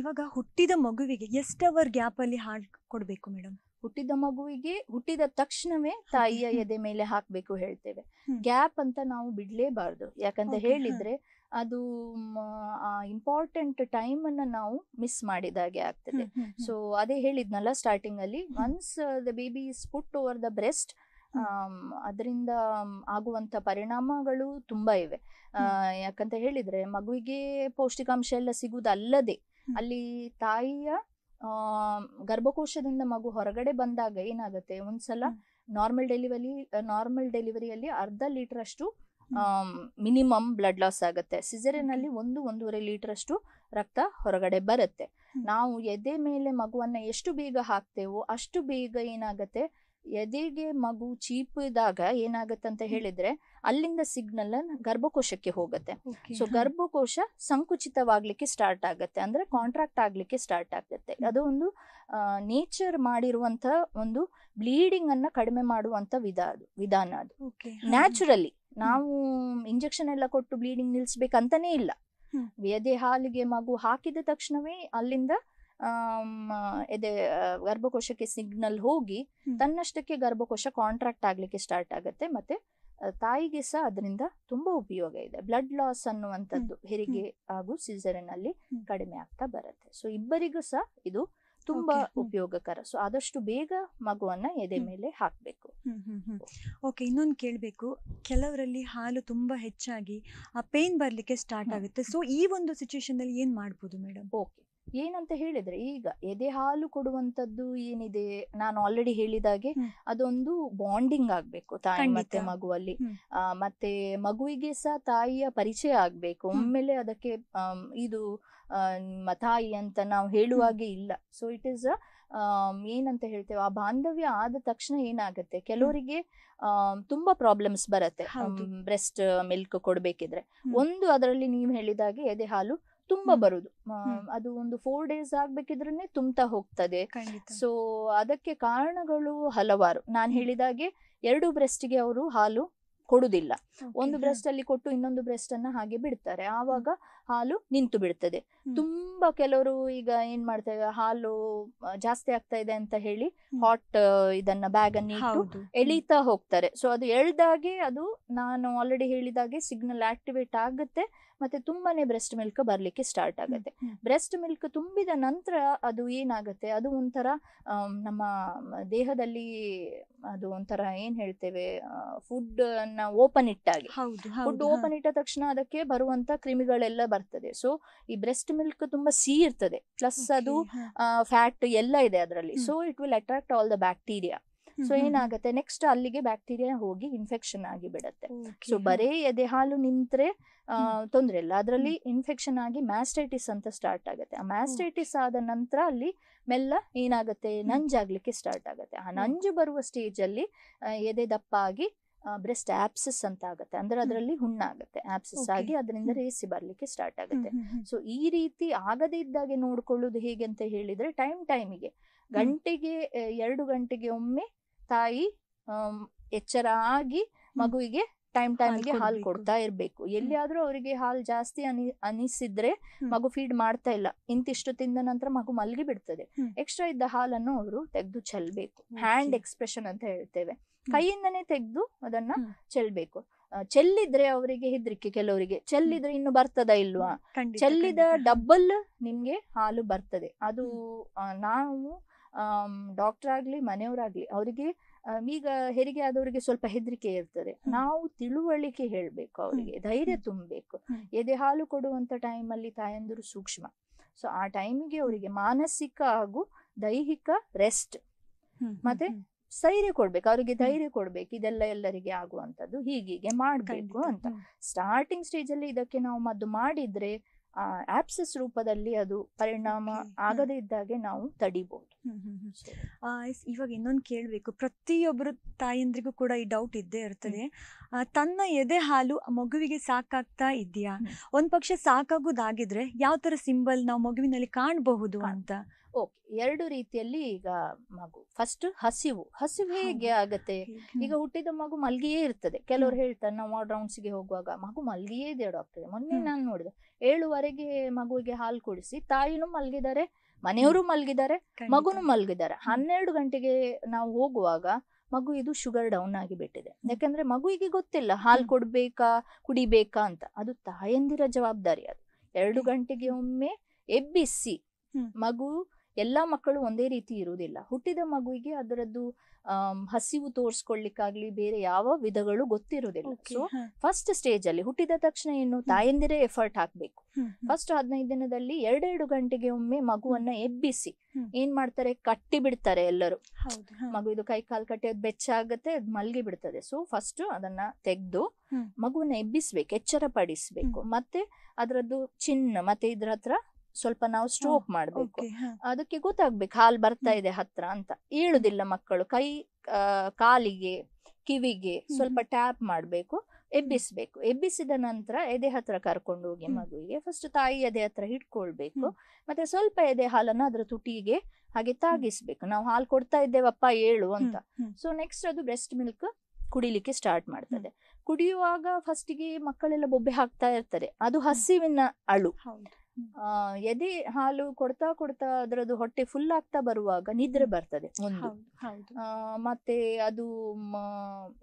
[SPEAKER 2] ಇವಾಗ ಹುಟ್ಟಿದ ಮಗುವಿಗೆ ಎಷ್ಟು ಅವರ್ ಗ್ಯಾಪ್ ಅಲ್ಲಿ ಹಾಲು ಕೊಡ್ಬೇಕು ಮೇಡಮ್ ಹುಟ್ಟಿದ
[SPEAKER 1] ಮಗುವಿಗೆ ಹುಟ್ಟಿದ ತಕ್ಷಣವೇ ತಾಯಿಯ ಎದೆ ಮೇಲೆ ಹಾಕ್ಬೇಕು ಹೇಳ್ತೇವೆ ಗ್ಯಾಪ್ ಅಂತ ನಾವು ಬಿಡ್ಲೇಬಾರ್ದು ಯಾಕಂತ ಹೇಳಿದ್ರೆ ಅದು ಇಂಪಾರ್ಟೆಂಟ್ ಟೈಮ್ ಅನ್ನ ನಾವು ಮಿಸ್ ಮಾಡಿದಾಗೆ ಆಗ್ತದೆ ಸೊ ಅದೇ ಹೇಳಿದ್ನಲ್ಲ ಸ್ಟಾರ್ಟಿಂಗ್ ಅಲ್ಲಿ once the baby is put over the breast ಅದರಿಂದ ಆಗುವಂತ ಪರಿಣಾಮಗಳು ತುಂಬಾ ಇವೆ ಯಾಕಂತ ಹೇಳಿದ್ರೆ ಮಗುವಿಗೆ ಪೌಷ್ಟಿಕಾಂಶ ಎಲ್ಲ ಸಿಗುವುದಲ್ಲದೆ ಅಲ್ಲಿ ತಾಯಿಯ ಗರ್ಭಕೋಶದಿಂದ ಮಗು ಹೊರಗಡೆ ಬಂದಾಗ ಏನಾಗುತ್ತೆ ಒಂದ್ಸಲ ನಾರ್ಮಲ್ ಡೆಲಿವರಿ ನಾರ್ಮಲ್ ಡೆಲಿವರಿಯಲ್ಲಿ ಅರ್ಧ ಲೀಟರ್ ಅಷ್ಟು ಮಿನಿಮಮ್ ಬ್ಲಡ್ ಲಾಸ್ ಆಗುತ್ತೆ ಸಿಸರಿನ್ ಅಲ್ಲಿ ಒಂದು ಒಂದೂವರೆ ಲೀಟರ್ ಅಷ್ಟು ರಕ್ತ ಹೊರಗಡೆ ಬರುತ್ತೆ ನಾವು ಎದೆ ಮೇಲೆ ಮಗುವನ್ನ ಎಷ್ಟು ಬೇಗ ಹಾಕ್ತೇವೋ ಅಷ್ಟು ಬೇಗ ಏನಾಗುತ್ತೆ ಎದೆಗೆ ಮಗು ಚೀಪಿದಾಗ ಅಂತ ಹೇಳಿದ್ರೆ ಅಲ್ಲಿಂದ ಸಿಗ್ನಲ್ ಗರ್ಭಕೋಶಕ್ಕೆ ಹೋಗುತ್ತೆ ಸೊ ಗರ್ಭಕೋಶ ಸಂಕುಚಿತವಾಗ್ಲಿಕ್ಕೆ ಸ್ಟಾರ್ಟ್ ಆಗತ್ತೆ ಅಂದ್ರೆ ಕಾಂಟ್ರಾಕ್ಟ್ ಆಗ್ಲಿಕ್ಕೆ ಸ್ಟಾರ್ಟ್ ಆಗುತ್ತೆ ಅದು ಒಂದು ನೇಚರ್ ಮಾಡಿರುವಂತ ಒಂದು ಬ್ಲೀಡಿಂಗ್ ಅನ್ನ ಕಡಿಮೆ ಮಾಡುವಂತ ಅದು ವಿಧಾನ ಅದು ನ್ಯಾಚುರಲಿ ನಾವು ಇಂಜೆಕ್ಷನ್ ಎಲ್ಲ ಕೊಟ್ಟು ಬ್ಲೀಡಿಂಗ್ ನಿಲ್ಸ್ಬೇಕಂತಾನೆ ಇಲ್ಲ ಎದೆ ಹಾಲಿಗೆ ಮಗು ಹಾಕಿದ ತಕ್ಷಣವೇ ಅಲ್ಲಿಂದ ಎದೆ ಗರ್ಭಕೋಶಕ್ಕೆ ಸಿಗ್ನಲ್ ಹೋಗಿ ತನ್ನಷ್ಟಕ್ಕೆ ಗರ್ಭಕೋಶ ಕಾಂಟ್ರಾಕ್ಟ್ ಆಗ್ಲಿಕ್ಕೆ ಸ್ಟಾರ್ಟ್ ಆಗುತ್ತೆ ಮತ್ತೆ ತಾಯಿಗೆ ಸಹ ಅದರಿಂದ ತುಂಬಾ ಉಪಯೋಗ ಇದೆ ಬ್ಲಡ್ ಲಾಸ್ ಅನ್ನುವಂಥದ್ದು ಹೆರಿಗೆ ಹಾಗೂ ಸೀಸರಿನ್ ಅಲ್ಲಿ ಕಡಿಮೆ ಆಗ್ತಾ ಬರುತ್ತೆ ಸೊ ಇಬ್ಬರಿಗೂ ಸಹ ಇದು ತುಂಬಾ ಉಪಯೋಗಕರ ಸೊ ಆದಷ್ಟು ಬೇಗ ಮಗುವನ್ನ
[SPEAKER 2] ಎದೆ ಮೇಲೆ ಹಾಕ್ಬೇಕು ಓಕೆ ಇನ್ನೊಂದು ಕೇಳಬೇಕು ಕೆಲವರಲ್ಲಿ ಹಾಲು ತುಂಬಾ ಹೆಚ್ಚಾಗಿ ಆ ಪೇನ್ ಬರ್ಲಿಕ್ಕೆ ಸ್ಟಾರ್ಟ್ ಆಗುತ್ತೆ ಸೊ ಈ ಒಂದು ಸಿಚುವೇಶನ್ ಅಲ್ಲಿ ಏನ್ ಮಾಡ್ಬೋದು ಮೇಡಮ್ ಓಕೆ ಏನಂತ ಹೇಳಿದ್ರೆ ಈಗ ಎದೆ ಹಾಲು ಕೊಡುವಂತದ್ದು ಏನಿದೆ ನಾನು ಆಲ್ರೆಡಿ
[SPEAKER 1] ಹೇಳಿದಾಗೆ ಅದೊಂದು ಬಾಂಡಿಂಗ್ ಆಗ್ಬೇಕು ತಾಯಿ ಮತ್ತೆ ಮಗುವಲ್ಲಿ ಮತ್ತೆ ಮಗುವಿಗೆ ಸಹ ತಾಯಿಯ ಪರಿಚಯ ಆಗ್ಬೇಕು ಒಮ್ಮೆಲೆ ಅದಕ್ಕೆ ಇದು ತಾಯಿ ಅಂತ ನಾವು ಹೇಳುವಾಗೆ ಇಲ್ಲ ಸೊ ಇಟ್ ಇಸ್ ಏನಂತ ಹೇಳ್ತೇವೆ ಆ ಬಾಂಧವ್ಯ ಆದ ತಕ್ಷಣ ಏನಾಗುತ್ತೆ ಕೆಲವರಿಗೆ ತುಂಬಾ ಪ್ರಾಬ್ಲಮ್ಸ್ ಬರುತ್ತೆ ಬ್ರೆಸ್ಟ್ ಮಿಲ್ಕ್ ಕೊಡ್ಬೇಕಿದ್ರೆ ಒಂದು ಅದರಲ್ಲಿ ನೀವು ಹೇಳಿದಾಗೆ ಎದೆ ಹಾಲು ತುಂಬಾ ಬರುದು ಅದು ಒಂದು ಫೋರ್ ಡೇಸ್ ಆಗ್ಬೇಕಿದ್ರೆ ತುಂಬ್ತಾ ಹೋಗ್ತದೆ ಸೊ ಅದಕ್ಕೆ ಕಾರಣಗಳು ಹಲವಾರು ನಾನು ಹೇಳಿದಾಗೆ ಎರಡು ಬ್ರೆಸ್ಟ್ಗೆ ಅವರು ಹಾಲು ಕೊಡುದಿಲ್ಲ ಒಂದು ಬ್ರೆಸ್ಟ್ ಅಲ್ಲಿ ಕೊಟ್ಟು ಇನ್ನೊಂದು ಬ್ರೆಸ್ಟ್ ಅನ್ನ ಹಾಗೆ ಬಿಡ್ತಾರೆ ಆವಾಗ ಹಾಲು ನಿಂತು ಬಿಡ್ತದೆ ತುಂಬಾ ಕೆಲವರು ಈಗ ಏನ್ ಮಾಡ್ತಾರೆ ಹಾಲು ಜಾಸ್ತಿ ಆಗ್ತಾ ಇದೆ ಅಂತ ಹೇಳಿ ಹಾಟ್ ಇದನ್ನ ಬ್ಯಾಗ್ ಅನ್ನ ಇಟ್ಟು ಎಳಿತಾ ಹೋಗ್ತಾರೆ ಸೊ ಅದು ಎಳ್ದಾಗೆ ಅದು ನಾನು ಆಲ್ರೆಡಿ ಹೇಳಿದಾಗೆ ಸಿಗ್ನಲ್ ಆಕ್ಟಿವೇಟ್ ಆಗುತ್ತೆ ಮತ್ತೆ ತುಂಬಾನೇ ಬ್ರೆಸ್ಟ್ ಮಿಲ್ಕ್ ಬರ್ಲಿಕ್ಕೆ ಸ್ಟಾರ್ಟ್ ಆಗುತ್ತೆ ಬ್ರೆಸ್ಟ್ ಮಿಲ್ಕ್ ತುಂಬಿದ ನಂತರ ಅದು ಏನಾಗುತ್ತೆ ಅದು ಒಂಥರ ನಮ್ಮ ದೇಹದಲ್ಲಿ ಅದು ಒಂಥರ ಏನ್ ಹೇಳ್ತೇವೆ ಫುಡ್ ಅನ್ನ ಓಪನ್ ಇಟ್ಟಾಗಿ ಫುಡ್ ಓಪನ್ ಇಟ್ಟ ತಕ್ಷಣ ಅದಕ್ಕೆ ಬರುವಂತ ಕ್ರಿಮಿಗಳೆಲ್ಲ ಬರ್ತದೆ ಸೊ ಈ ಬ್ರೆಸ್ಟ್ ಮಿಲ್ಕ್ ತುಂಬಾ ಸಿ ಇರ್ತದೆ ಪ್ಲಸ್ ಅದು ಫ್ಯಾಟ್ ಎಲ್ಲ ಇದೆ ಅದರಲ್ಲಿ so it will attract all the bacteria so ಏನಾಗುತ್ತೆ ನೆಕ್ಸ್ಟ್ ಅಲ್ಲಿಗೆ ಬ್ಯಾಕ್ಟೀರಿಯಾ ಹೋಗಿ ಇನ್ಫೆಕ್ಷನ್ ಆಗಿ ಬಿಡುತ್ತೆ ಸೊ ಬರೇ ಎದೆ ಹಾಲು ನಿಂತ್ರೆ ತೊಂದರೆ ಇಲ್ಲ ಅದರಲ್ಲಿ ಇನ್ಫೆಕ್ಷನ್ ಆಗಿ ಮ್ಯಾಸ್ಟೈಟಿಸ್ ಅಂತ ಸ್ಟಾರ್ಟ್ ಆಗುತ್ತೆ ಆ ಮ್ಯಾಸ್ಟೈಟಿಸ್ ಆದ ನಂತರ ಅಲ್ಲಿ ಮೆಲ್ಲ ಏನಾಗುತ್ತೆ ನಂಜಾಗ್ಲಿಕ್ಕೆ ಸ್ಟಾರ್ಟ್ ಆಗುತ್ತೆ ಆ ನಂಜು ಬರುವ ಸ್ಟೇಜ್ ಅಲ್ಲಿ ಎದೆ ದಪ್ಪ ಆಗಿ ಬ್ರೆಸ್ಟ್ ಆಪ್ಸಸ್ ಅಂತ ಆಗುತ್ತೆ ಅಂದ್ರೆ ಅದರಲ್ಲಿ ಹುಣ್ಣಾಗುತ್ತೆ ಆಪ್ಸಸ್ ಆಗಿ ಅದರಿಂದ ರೇಸಿ ಬರ್ಲಿಕ್ಕೆ ಸ್ಟಾರ್ಟ್ ಆಗುತ್ತೆ ಸೊ ಈ ರೀತಿ ಆಗದೇ ಇದ್ದಾಗೆ ನೋಡ್ಕೊಳ್ಳೋದು ಹೇಗೆ ಅಂತ ಹೇಳಿದ್ರೆ ಟೈಮ್ ಟೈಮಿಗೆ ಗಂಟೆಗೆ ಎರಡು ಗಂಟೆಗೆ ಒಮ್ಮೆ ತಾಯಿ ಎಚ್ಚರ ಆಗಿ ಮಗುವಿಗೆ ಟೈಮ್ ಟೈಮಿಗೆ ಹಾಲು ಕೊಡ್ತಾ ಇರಬೇಕು ಎಲ್ಲಿಯಾದ್ರೂ ಅವರಿಗೆ ಹಾಲು ಜಾಸ್ತಿ ಅನಿ ಅನಿಸಿದ್ರೆ ಮಗು ಫೀಡ್ ಮಾಡ್ತಾ ಇಲ್ಲ ಇಂತಿಷ್ಟು ತಿಂದ ನಂತರ ಮಗು ಮಲ್ಗಿ ಬಿಡ್ತದೆ ಎಕ್ಸ್ಟ್ರಾ ಇದ್ದ ಹಾಲನ್ನು ಅವರು ತೆಗೆದು ಚೆಲ್ಬೇಕು ಹ್ಯಾಂಡ್ ಎಕ್ಸ್ಪ್ರೆಷನ್ ಅಂತ ಹೇಳ್ತೇವೆ ಕೈಯಿಂದನೇ ತೆಗೆದು ಅದನ್ನ ಚೆಲ್ಬೇಕು ಚೆಲ್ಲಿದ್ರೆ ಅವರಿಗೆ ಹೆದ್ರಿಕೆ ಕೆಲವರಿಗೆ ಚೆಲ್ಲಿದ್ರೆ ಇನ್ನು ಬರ್ತದ ಇಲ್ವಾ ಚೆಲ್ಲಿದ ಡಬ್ಬಲ್ ನಿಮ್ಗೆ ಹಾಲು ಬರ್ತದೆ ಅದು ನಾವು ಡಾಕ್ಟರ್ ಆಗ್ಲಿ ಮನೆಯವರಾಗ್ಲಿ ಅವರಿಗೆ ಈಗ ಹೆರಿಗೆ ಆದವರಿಗೆ ಸ್ವಲ್ಪ ಹೆದ್ರಿಕೆ ಇರ್ತದೆ ನಾವು ತಿಳುವಳಿಕೆ ಹೇಳ್ಬೇಕು ಅವರಿಗೆ ಧೈರ್ಯ ತುಂಬಬೇಕು ಎದೆ ಹಾಲು ಕೊಡುವಂತ ಟೈಮ್ ಅಲ್ಲಿ ತಾಯಂದಿರು ಸೂಕ್ಷ್ಮ ಸೊ ಆ ಟೈಮಿಗೆ ಅವರಿಗೆ ಮಾನಸಿಕ ಹಾಗೂ ದೈಹಿಕ ರೆಸ್ಟ್ ಮತ್ತೆ ಧೈರ್ಯ ಕೊಡ್ಬೇಕು ಅವರಿಗೆ ಧೈರ್ಯ ಕೊಡ್ಬೇಕು ಇದೆಲ್ಲ ಎಲ್ಲರಿಗೆ ಹೀಗೆ ಹೀಗೀಗೆ ಮಾಡಬೇಕು ಅಂತ ಸ್ಟಾರ್ಟಿಂಗ್ ಸ್ಟೇಜ್ ಅಲ್ಲಿ ಇದಕ್ಕೆ ನಾವು ಮದ್ದು ಮಾಡಿದ್ರೆ ಆಪ್ಸಸ್ ರೂಪದಲ್ಲಿ ಅದು
[SPEAKER 2] ಪರಿಣಾಮ ಆಗದೇ ಇದ್ದಾಗೆ ನಾವು ತಡಿಬಹುದು ಇವಾಗ ಇನ್ನೊಂದು ಕೇಳಬೇಕು ಪ್ರತಿಯೊಬ್ಬರು ತಾಯಂದ್ರಿಗೂ ಕೂಡ ಈ ಡೌಟ್ ಇದ್ದೇ ಇರ್ತದೆ ತನ್ನ ಎದೆ ಹಾಲು ಮಗುವಿಗೆ ಸಾಕಾಗ್ತಾ ಇದೆಯಾ ಒಂದ್ ಪಕ್ಷ ಸಾಕಾಗೋದಾಗಿದ್ರೆ ಯಾವ ತರ ಸಿಂಬಲ್ ನಾವು ಮಗುವಿನಲ್ಲಿ ಕಾಣಬಹುದು ಅಂತ ಓಕೆ
[SPEAKER 1] ಎರಡು ರೀತಿಯಲ್ಲಿ ಈಗ ಮಗು ಫಸ್ಟ್ ಹಸಿವು ಹಸಿವು ಹೇಗೆ ಆಗತ್ತೆ ಈಗ ಹುಟ್ಟಿದ ಮಗು ಮಲ್ಗಿಯೇ ಇರ್ತದೆ ಕೆಲವರು ಹೇಳ್ತಾರೆ ನಾವು ರೌಂಡ್ಸ್ಗೆ ಹೋಗುವಾಗ ಮಗು ಮಲ್ಗಿಯೇ ದೇಡು ಡಾಕ್ಟರ್ ಮೊನ್ನೆ ನಾನು ನೋಡಿದೆ ಏಳುವರೆಗೆ ಮಗುವಿಗೆ ಹಾಲು ಕುಡಿಸಿ ತಾಯಿನೂ ಮಲ್ಗಿದ್ದಾರೆ ಮನೆಯವರು ಮಲ್ಗಿದ್ದಾರೆ ಮಗುನು ಮಲ್ಗಿದ್ದಾರೆ ಹನ್ನೆರಡು ಗಂಟೆಗೆ ನಾವು ಹೋಗುವಾಗ ಮಗು ಇದು ಶುಗರ್ ಡೌನ್ ಆಗಿಬಿಟ್ಟಿದೆ ಯಾಕಂದ್ರೆ ಮಗುವಿಗೆ ಗೊತ್ತಿಲ್ಲ ಹಾಲು ಕೊಡ್ಬೇಕಾ ಕುಡಿಬೇಕಾ ಅಂತ ಅದು ತಾಯಂದಿರ ಜವಾಬ್ದಾರಿ ಅದು ಎರಡು ಗಂಟೆಗೆ ಒಮ್ಮೆ ಎಬ್ಬಿಸಿ ಮಗು ಎಲ್ಲ ಮಕ್ಕಳು ಒಂದೇ ರೀತಿ ಇರುವುದಿಲ್ಲ ಹುಟ್ಟಿದ ಮಗುವಿಗೆ ಅದರದ್ದು ಹಸಿವು ತೋರಿಸ್ಕೊಳ್ಳಿಕ್ಕಾಗ್ಲಿ ಬೇರೆ ಯಾವ ವಿಧಗಳು ಗೊತ್ತಿರುವುದಿಲ್ಲ ಸೊ ಫಸ್ಟ್ ಸ್ಟೇಜ್ ಅಲ್ಲಿ ಹುಟ್ಟಿದ ತಕ್ಷಣ ಏನು ತಾಯಂದಿರೇ ಎಫರ್ಟ್ ಹಾಕ್ಬೇಕು ಫಸ್ಟ್ ಹದಿನೈದು ದಿನದಲ್ಲಿ ಎರಡೆರಡು ಗಂಟೆಗೆ ಒಮ್ಮೆ ಮಗುವನ್ನ ಎಬ್ಬಿಸಿ ಏನ್ ಮಾಡ್ತಾರೆ ಕಟ್ಟಿ ಬಿಡ್ತಾರೆ ಎಲ್ಲರೂ ಮಗು ಇದು ಕೈ ಕಾಲು ಕಟ್ಟಿ ಅದು ಬೆಚ್ಚಾಗತ್ತೆ ಅದು ಮಲ್ಗಿ ಬಿಡ್ತದೆ ಸೊ ಫಸ್ಟ್ ಅದನ್ನ ತೆಗೆದು ಮಗುವನ್ನ ಎಬ್ಬಿಸ್ಬೇಕು ಎಚ್ಚರ ಪಡಿಸ್ಬೇಕು ಮತ್ತೆ ಅದರದ್ದು ಚಿನ್ನ ಮತ್ತೆ ಇದ್ರ ಹತ್ರ ಸ್ವಲ್ಪ ನಾವು ಸ್ಟ್ರೋಕ್ ಮಾಡಬೇಕು ಅದಕ್ಕೆ ಗೊತ್ತಾಗ್ಬೇಕು ಹಾಲು ಬರ್ತಾ ಇದೆ ಹತ್ರ ಅಂತ ಏಳುದಿಲ್ಲ ಮಕ್ಕಳು ಕೈ ಕಾಲಿಗೆ ಕಿವಿಗೆ ಸ್ವಲ್ಪ ಟ್ಯಾಪ್ ಮಾಡಬೇಕು ಎಬ್ಬಿಸ್ಬೇಕು ಎಬ್ಬಿಸಿದ ನಂತರ ಎದೆ ಹತ್ರ ಕರ್ಕೊಂಡು ಹೋಗಿ ಮಗುವಿಗೆ ಫಸ್ಟ್ ತಾಯಿ ಎದೆ ಹತ್ರ ಹಿಡ್ಕೊಳ್ಬೇಕು ಮತ್ತೆ ಸ್ವಲ್ಪ ಎದೆ ಹಾಲನ್ನ ಅದರ ತುಟಿಗೆ ಹಾಗೆ ತಾಗಿಸ್ಬೇಕು ನಾವು ಹಾಲು ಕೊಡ್ತಾ ಇದ್ದೇವಪ್ಪ ಏಳು ಅಂತ ಸೊ ನೆಕ್ಸ್ಟ್ ಅದು ಬ್ರೆಸ್ಟ್ ಮಿಲ್ಕ್ ಕುಡಿಲಿಕ್ಕೆ ಸ್ಟಾರ್ಟ್ ಮಾಡ್ತದೆ ಕುಡಿಯುವಾಗ ಫಸ್ಟಿಗೆ ಮಕ್ಕಳೆಲ್ಲ ಬೊಬ್ಬೆ ಹಾಕ್ತಾ ಇರ್ತಾರೆ ಅದು ಹಸಿವಿನ ಅಳು ಎದೆ ಹಾಲು ಕೊಡ್ತಾ ಕೊಡ್ತಾ ಅದರದ್ದು ಹೊಟ್ಟೆ ಫುಲ್ ಆಗ್ತಾ ಬರುವಾಗ ನಿದ್ರೆ ಬರ್ತದೆ ಒಂದು ಮತ್ತೆ ಅದು